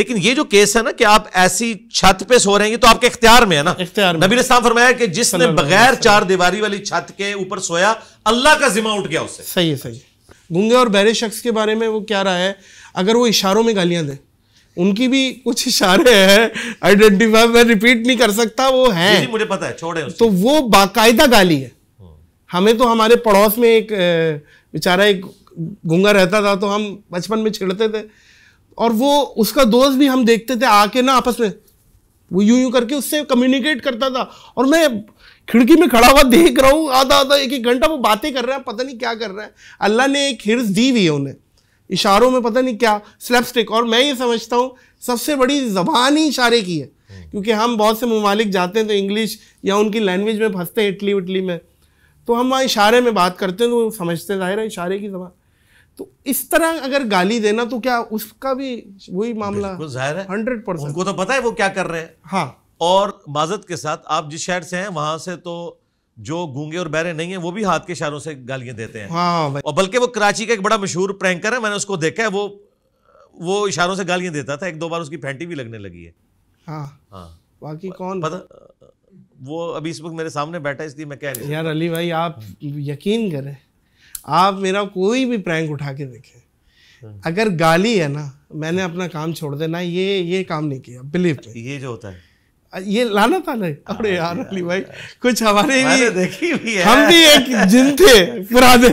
B: लेकिन ये जो केस है ना कि आप ऐसी छत पे सो रहे हैं ये तो आपके इख्तियार में है ना इख्तियार नबी इस्लाम फरमाया कि जिसने बगैर चार दीवारी वाली छत के ऊपर सोया अल्लाह का जिम्मा उठ गया उससे सही है सही गूंगे और बहरे शख्स के बारे में वो क्या रहा है
A: अगर वो इशारों में गालियाँ दें उनकी भी कुछ इशारे हैं आइडेंटिफाई मैं रिपीट नहीं कर सकता वो है
B: मुझे पता है छोड़े
A: तो वो बाकायदा गाली है हाँ। हमें तो हमारे पड़ोस में एक बेचारा एक गूंगा रहता था तो हम बचपन में छिड़ते थे और वो उसका दोस्त भी हम देखते थे आके ना आपस में वो यूं यूं करके उससे कम्युनिकेट करता था और मैं खिड़की में खड़ा हुआ देख रहा हूँ आधा आधा एक एक घंटा वो बातें कर रहे हैं पता नहीं क्या कर रहे हैं अल्लाह ने एक हिर्स दी हुई है उन्हें इशारों में पता नहीं क्या स्लैप स्टिक और मैं ये समझता हूँ सबसे बड़ी जबान ही इशारे की है हम्म। क्योंकि हम बहुत से ममालिक जाते हैं तो इंग्लिश या उनकी लैंग्वेज में फंसते हैं इटली उटली में तो हम वहाँ इशारे में बात करते हैं तो समझते हैं जाहिर है इशारे की जबान तो इस तरह अगर गाली देना तो क्या
B: उसका भी वही मामला है हंड्रेड परसेंट उनको तो पता है वो क्या कर रहे हैं हाँ और माजत के साथ आप जिस शहर से हैं वहां से तो जो गूंगे और बहरे नहीं है वो भी हाथ के इशारों से गालियां देते हैं हाँ, हाँ, और बल्कि वो कराची का एक बड़ा मशहूर प्रैंकर है मैंने उसको देखा है वो वो इशारों से गालियां देता था एक दो बार उसकी फैंटी भी लगने लगी है हाँ हाँ बाकी कौन पता वो अभी इस वक्त मेरे सामने बैठा है इसलिए मैं कह रही
A: यार अली भाई आप यकीन करें आप मेरा कोई भी प्रैंक उठा के देखें हाँ। अगर गाली है ना मैंने अपना काम छोड़ देना ये ये काम नहीं किया बिलीव ये जो होता है ये लाना था नहीं हाँ, अरे यार अली भाई कुछ हमारे भी देखी भी है हम भी एक जिन थे पुराने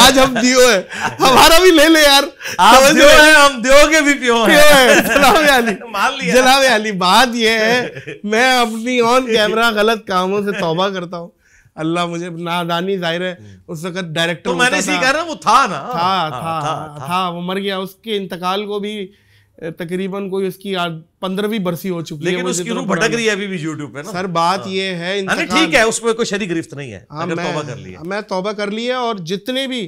A: आज हम दियो है हमारा भी ले ले यार आप दियो है हम दियो के भी पियो है जनाब अली मान लिया जनाब अली बात ये है मैं अपनी ऑन कैमरा गलत कामों से तौबा करता हूँ अल्लाह मुझे नादानी जाहिर है उस वक्त डायरेक्टर तो मैंने सीखा ना वो था ना हाँ, था था था वो मर गया उसके इंतकाल को भी तकरीबन कोई उसकी पंद्रहवीं बरसी हो चुकी लेकिन है उसकी भटक रही है अभी
B: भी यूट्यूब पे ना सर बात हाँ। ये है हाँ, ठीक है उसमें कोई शरी गिरफ्त नहीं है आ, हाँ, मैं तौबा कर लिया
A: मैं तौबा कर ली है और जितने भी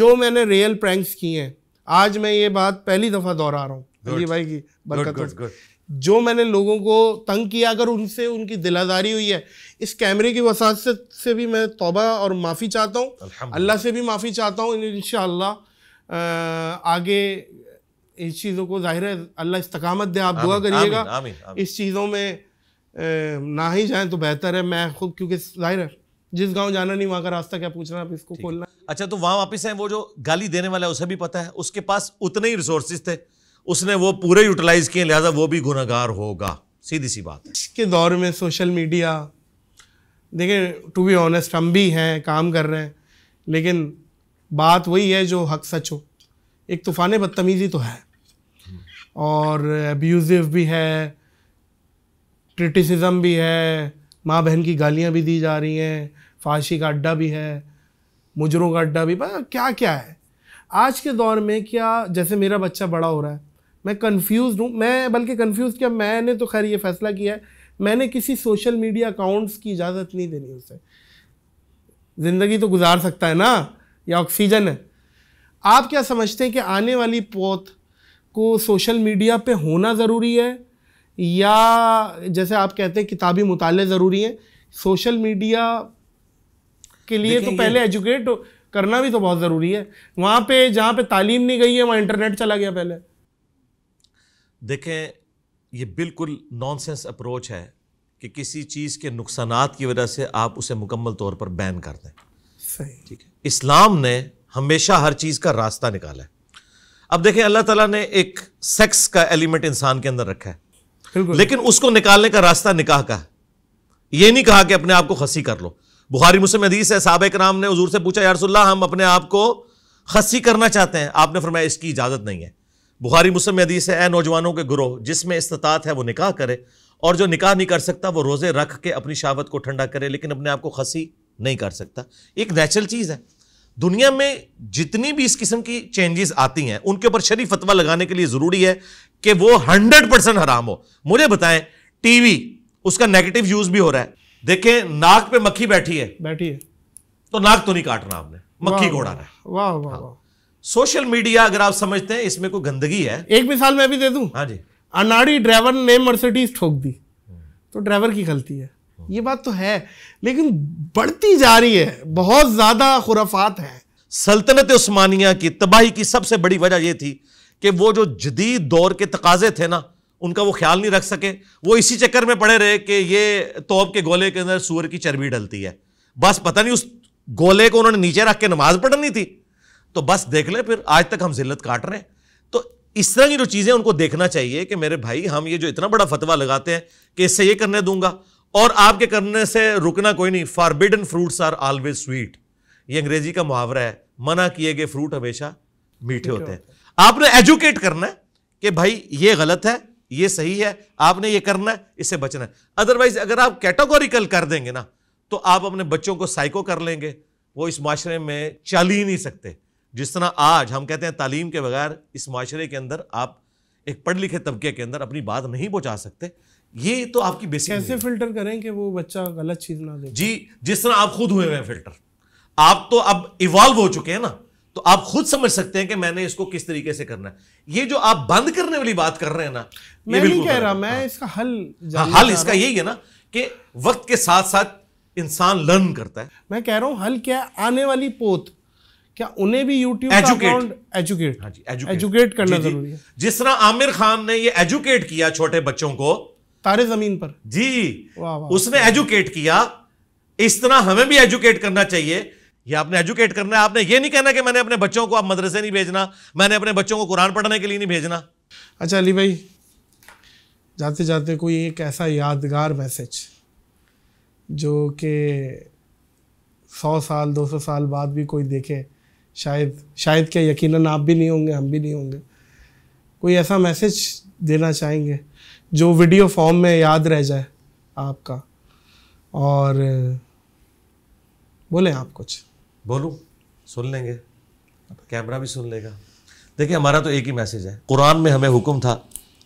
A: जो मैंने रियल प्रैंक्स किए हैं आज मैं ये बात पहली दफा दोहरा रहा हूँ भाई की बरकत जो मैंने लोगों को तंग किया अगर उनसे उनकी दिलादारी हुई है इस कैमरे की वसात से, से भी मैं तौबा और माफ़ी चाहता हूँ अल्लाह से भी माफ़ी चाहता हूँ इन आगे इस चीज़ों को जाहिर है अल्लाह इस्तकामत दे आप दुआ करिएगा इस चीज़ों में ना ही जाएं तो बेहतर है मैं खुद क्योंकि जाहिर है जिस गांव जाना नहीं वहाँ का रास्ता क्या पूछना
B: आप इसको खोलना अच्छा तो वहाँ वापस है वो जो गाली देने वाला है उसे भी पता है उसके पास उतने ही रिसोर्सेज थे उसने वो पूरे यूटिलाइज किए लिहाजा वो भी गुनागार होगा सीधी सी बात इसके
A: दौर में सोशल मीडिया देखिए टू बी ऑनेस्ट हम भी हैं काम कर रहे हैं लेकिन बात वही है जो हक सच हो एक तूफ़ान बदतमीज़ी तो है और एब्यूजिव भी है क्रिटिसिज्म भी है माँ बहन की गालियाँ भी दी जा रही हैं फाशी का अड्डा भी है मुजरों का अड्डा भी क्या क्या है आज के दौर में क्या जैसे मेरा बच्चा बड़ा हो रहा है मैं कंफ्यूज हूँ मैं बल्कि कंफ्यूज किया मैंने तो खैर ये फैसला किया है मैंने किसी सोशल मीडिया अकाउंट्स की इजाज़त नहीं देनी उसे ज़िंदगी तो गुजार सकता है ना या ऑक्सीजन है आप क्या समझते हैं कि आने वाली पौध को सोशल मीडिया पे होना ज़रूरी है या जैसे आप कहते हैं किताबी मुताले ज़रूरी हैं सोशल मीडिया के लिए तो पहले एजुकेट करना भी तो बहुत ज़रूरी है वहाँ पे जहाँ पे तालीम नहीं गई है वहाँ इंटरनेट चला गया पहले
B: देखें ये बिल्कुल नॉनसेंस अप्रोच है कि किसी चीज़ के नुकसान की वजह से आप उसे मुकम्मल तौर पर बैन कर दें सही ठीक है इस्लाम ने हमेशा हर चीज़ का रास्ता निकाला है अब देखें अल्लाह ताला ने एक सेक्स का एलिमेंट इंसान के अंदर रखा है लेकिन उसको निकालने का रास्ता निकाह का है ये नहीं कहा कि अपने आप को खसी कर लो बुहारी मुस्लिम हदीस है साहब कराम ने हजूर से पूछा यारसोल्ला हम अपने आप को खसी करना चाहते हैं आपने फरमाया इसकी इजाज़त नहीं है बुहारी मुस्लिम हदीस है ए नौजवानों के ग्रोह जिसमें इस्तात है वो निकाह करे और जो निकाह नहीं कर सकता वो रोज़े रख के अपनी शावत को ठंडा करे लेकिन अपने आप को खसी नहीं कर सकता एक नेचुरल चीज़ है दुनिया में जितनी भी इस किस्म की चेंजेस आती हैं उनके ऊपर शरीफ फतवा लगाने के लिए ज़रूरी है कि वो हंड्रेड परसेंट हराम हो मुझे बताएं टीवी उसका नेगेटिव यूज़ भी हो रहा है देखें नाक पे मक्खी बैठी है बैठी है तो नाक तो नहीं काटना आपने मक्खी घोड़ा रहा है वाह वाह हाँ। सोशल मीडिया अगर आप समझते हैं इसमें कोई गंदगी
A: है एक मिसाल मैं भी दे दू हाँ जी अनाड़ी ड्राइवर ने मर्सिडीज ठोक दी तो ड्राइवर की गलती है हम्म। ये बात तो है लेकिन बढ़ती जा रही है बहुत ज़्यादा
B: खुराफात है सल्तनत उस्मानिया की तबाही की सबसे बड़ी वजह यह थी कि वो जो जदीद दौर के तकाजे थे ना उनका वो ख्याल नहीं रख सके वो इसी चक्कर में पड़े रहे कि ये तोप के गोले के अंदर सूअर की चर्बी डलती है बस पता नहीं उस गोले को उन्होंने नीचे रख के नमाज पढ़नी थी तो बस देख ले फिर आज तक हम जिल्लत काट रहे हैं तो इस तरह की जो चीज़ें उनको देखना चाहिए कि मेरे भाई हम ये जो इतना बड़ा फतवा लगाते हैं कि इससे ये करने दूंगा और आपके करने से रुकना कोई नहीं forbidden fruits are always sweet ये अंग्रेजी का मुहावरा है मना किए गए फ्रूट हमेशा मीठे होते हैं आपने एजुकेट करना है कि भाई ये गलत है ये सही है आपने ये करना है इससे बचना है अदरवाइज अगर आप कैटेगोरिकल कर देंगे ना तो आप अपने बच्चों को साइको कर लेंगे वो इस माशरे में चल ही नहीं सकते जिस तरह आज हम कहते हैं तालीम के बगैर इस माशरे के अंदर आप एक पढ़ लिखे तबके के अंदर अपनी बात नहीं पहुँचा सकते ये तो आपकी बेसिक कैसे
A: फिल्टर करें कि वो बच्चा गलत चीज ना दे
B: जी जिस तरह आप खुद हुए हैं फिल्टर आप तो अब इवॉल्व हो चुके हैं ना तो आप खुद समझ सकते हैं कि मैंने इसको किस तरीके से करना है ये जो आप बंद करने वाली बात कर रहे हैं ना मैं नहीं कह रहा मैं हाँ।
A: इसका हल हाँ, हल इसका यही है ना
B: कि वक्त के साथ साथ इंसान लर्न करता है
A: मैं कह रहा हूं हल क्या है आने वाली पोत क्या उन्हें भी यूट्यूब एजुकेट
B: एजुकेट एजुकेट करना जरूरी है जिस तरह आमिर खान ने ये एजुकेट किया छोटे बच्चों को तारे जमीन पर जी वाह उसने एजुकेट किया इस तरह हमें भी एजुकेट करना चाहिए ये आपने एजुकेट करना है आपने ये नहीं कहना कि मैंने अपने बच्चों को आप मदरसे नहीं भेजना मैंने अपने बच्चों को कुरान पढ़ने के लिए नहीं भेजना अच्छा अली भाई
A: जाते जाते कोई एक ऐसा यादगार मैसेज जो कि सौ साल दो सौ साल बाद भी कोई देखे शायद शायद क्या यकीनन आप भी नहीं होंगे हम भी नहीं होंगे कोई ऐसा मैसेज देना चाहेंगे जो वीडियो फॉर्म में याद रह जाए आपका और बोले आप कुछ
B: बोलूँ सुन लेंगे कैमरा भी सुन लेगा देखिए हमारा तो एक ही मैसेज है कुरान में हमें हुक्म था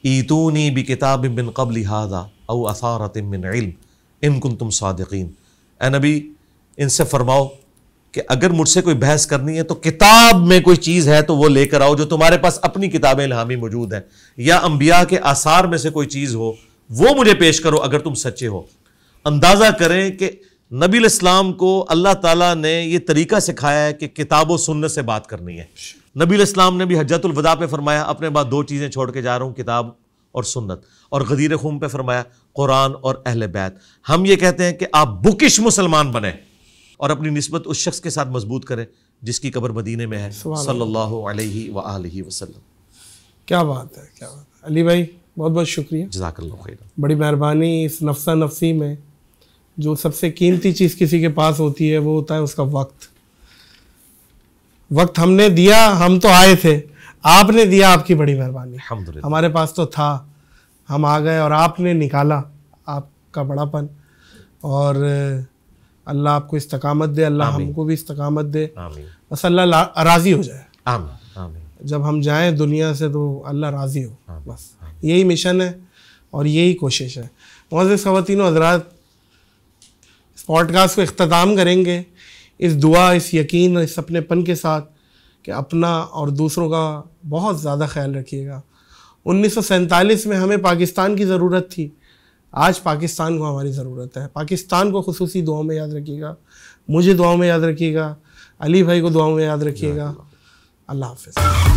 B: ईतूनी बि किताब बिन कबल हादा अउ असारत मिन इन इनकुन तुम सादकिन ए नबी इनसे फरमाओ कि अगर मुझसे कोई बहस करनी है तो किताब में कोई चीज़ है तो वो लेकर आओ जो तुम्हारे पास अपनी किताबें इलामी मौजूद है या अम्बिया के आसार में से कोई चीज़ हो वो मुझे पेश करो अगर तुम सच्चे हो अंदाज़ा करें कि नबी इस्लाम को अल्लाह ताला ने ये तरीका सिखाया है कि किताबों सुनने सुन्नत से बात करनी है नबी इस्लाम ने भी हजतुलवदा पे फरमाया अपने बाद दो चीज़ें छोड़ के जा रहा हूँ किताब और सुन्नत और गदीर खूम पे फरमाया कुरान और अहल बैत हम ये कहते हैं कि आप बुकिश मुसलमान बने और अपनी नस्बत उस शख्स के साथ मजबूत करें जिसकी कबर मदीने में है सल्लल्लाहु अलैहि वसल्लम
A: क्या बात है क्या बात है अली भाई बहुत बहुत शुक्रिया जजाकल्ला खैर बड़ी मेहरबानी इस नफसा नफसी में जो सबसे कीमती चीज़ किसी के पास होती है वो होता है उसका वक्त वक्त हमने दिया हम तो आए थे आपने दिया आपकी बड़ी मेहरबानी हमारे पास तो था हम आ गए और आपने निकाला आपका बड़ापन और अल्लाह आपको इस्तकामत दे अल्लाह हमको भी इस्तकामत दे बस अल्लाह राज़ी हो जाए जब हम जाएं दुनिया से तो अल्लाह राज़ी हो बस यही मिशन है और यही कोशिश है मोज़ ख़वान हजरात इस पॉडकास्ट को अख्ताम करेंगे इस दुआ इस यकीन इस अपनेपन के साथ कि अपना और दूसरों का बहुत ज़्यादा ख्याल रखिएगा उन्नीस में हमें पाकिस्तान की ज़रूरत थी आज पाकिस्तान को हमारी ज़रूरत है पाकिस्तान को खसूस दुआओं में याद रखिएगा मुझे दुआओं में याद रखिएगा अली भाई को दुआओं में याद रखिएगा अल्लाह हाफिज़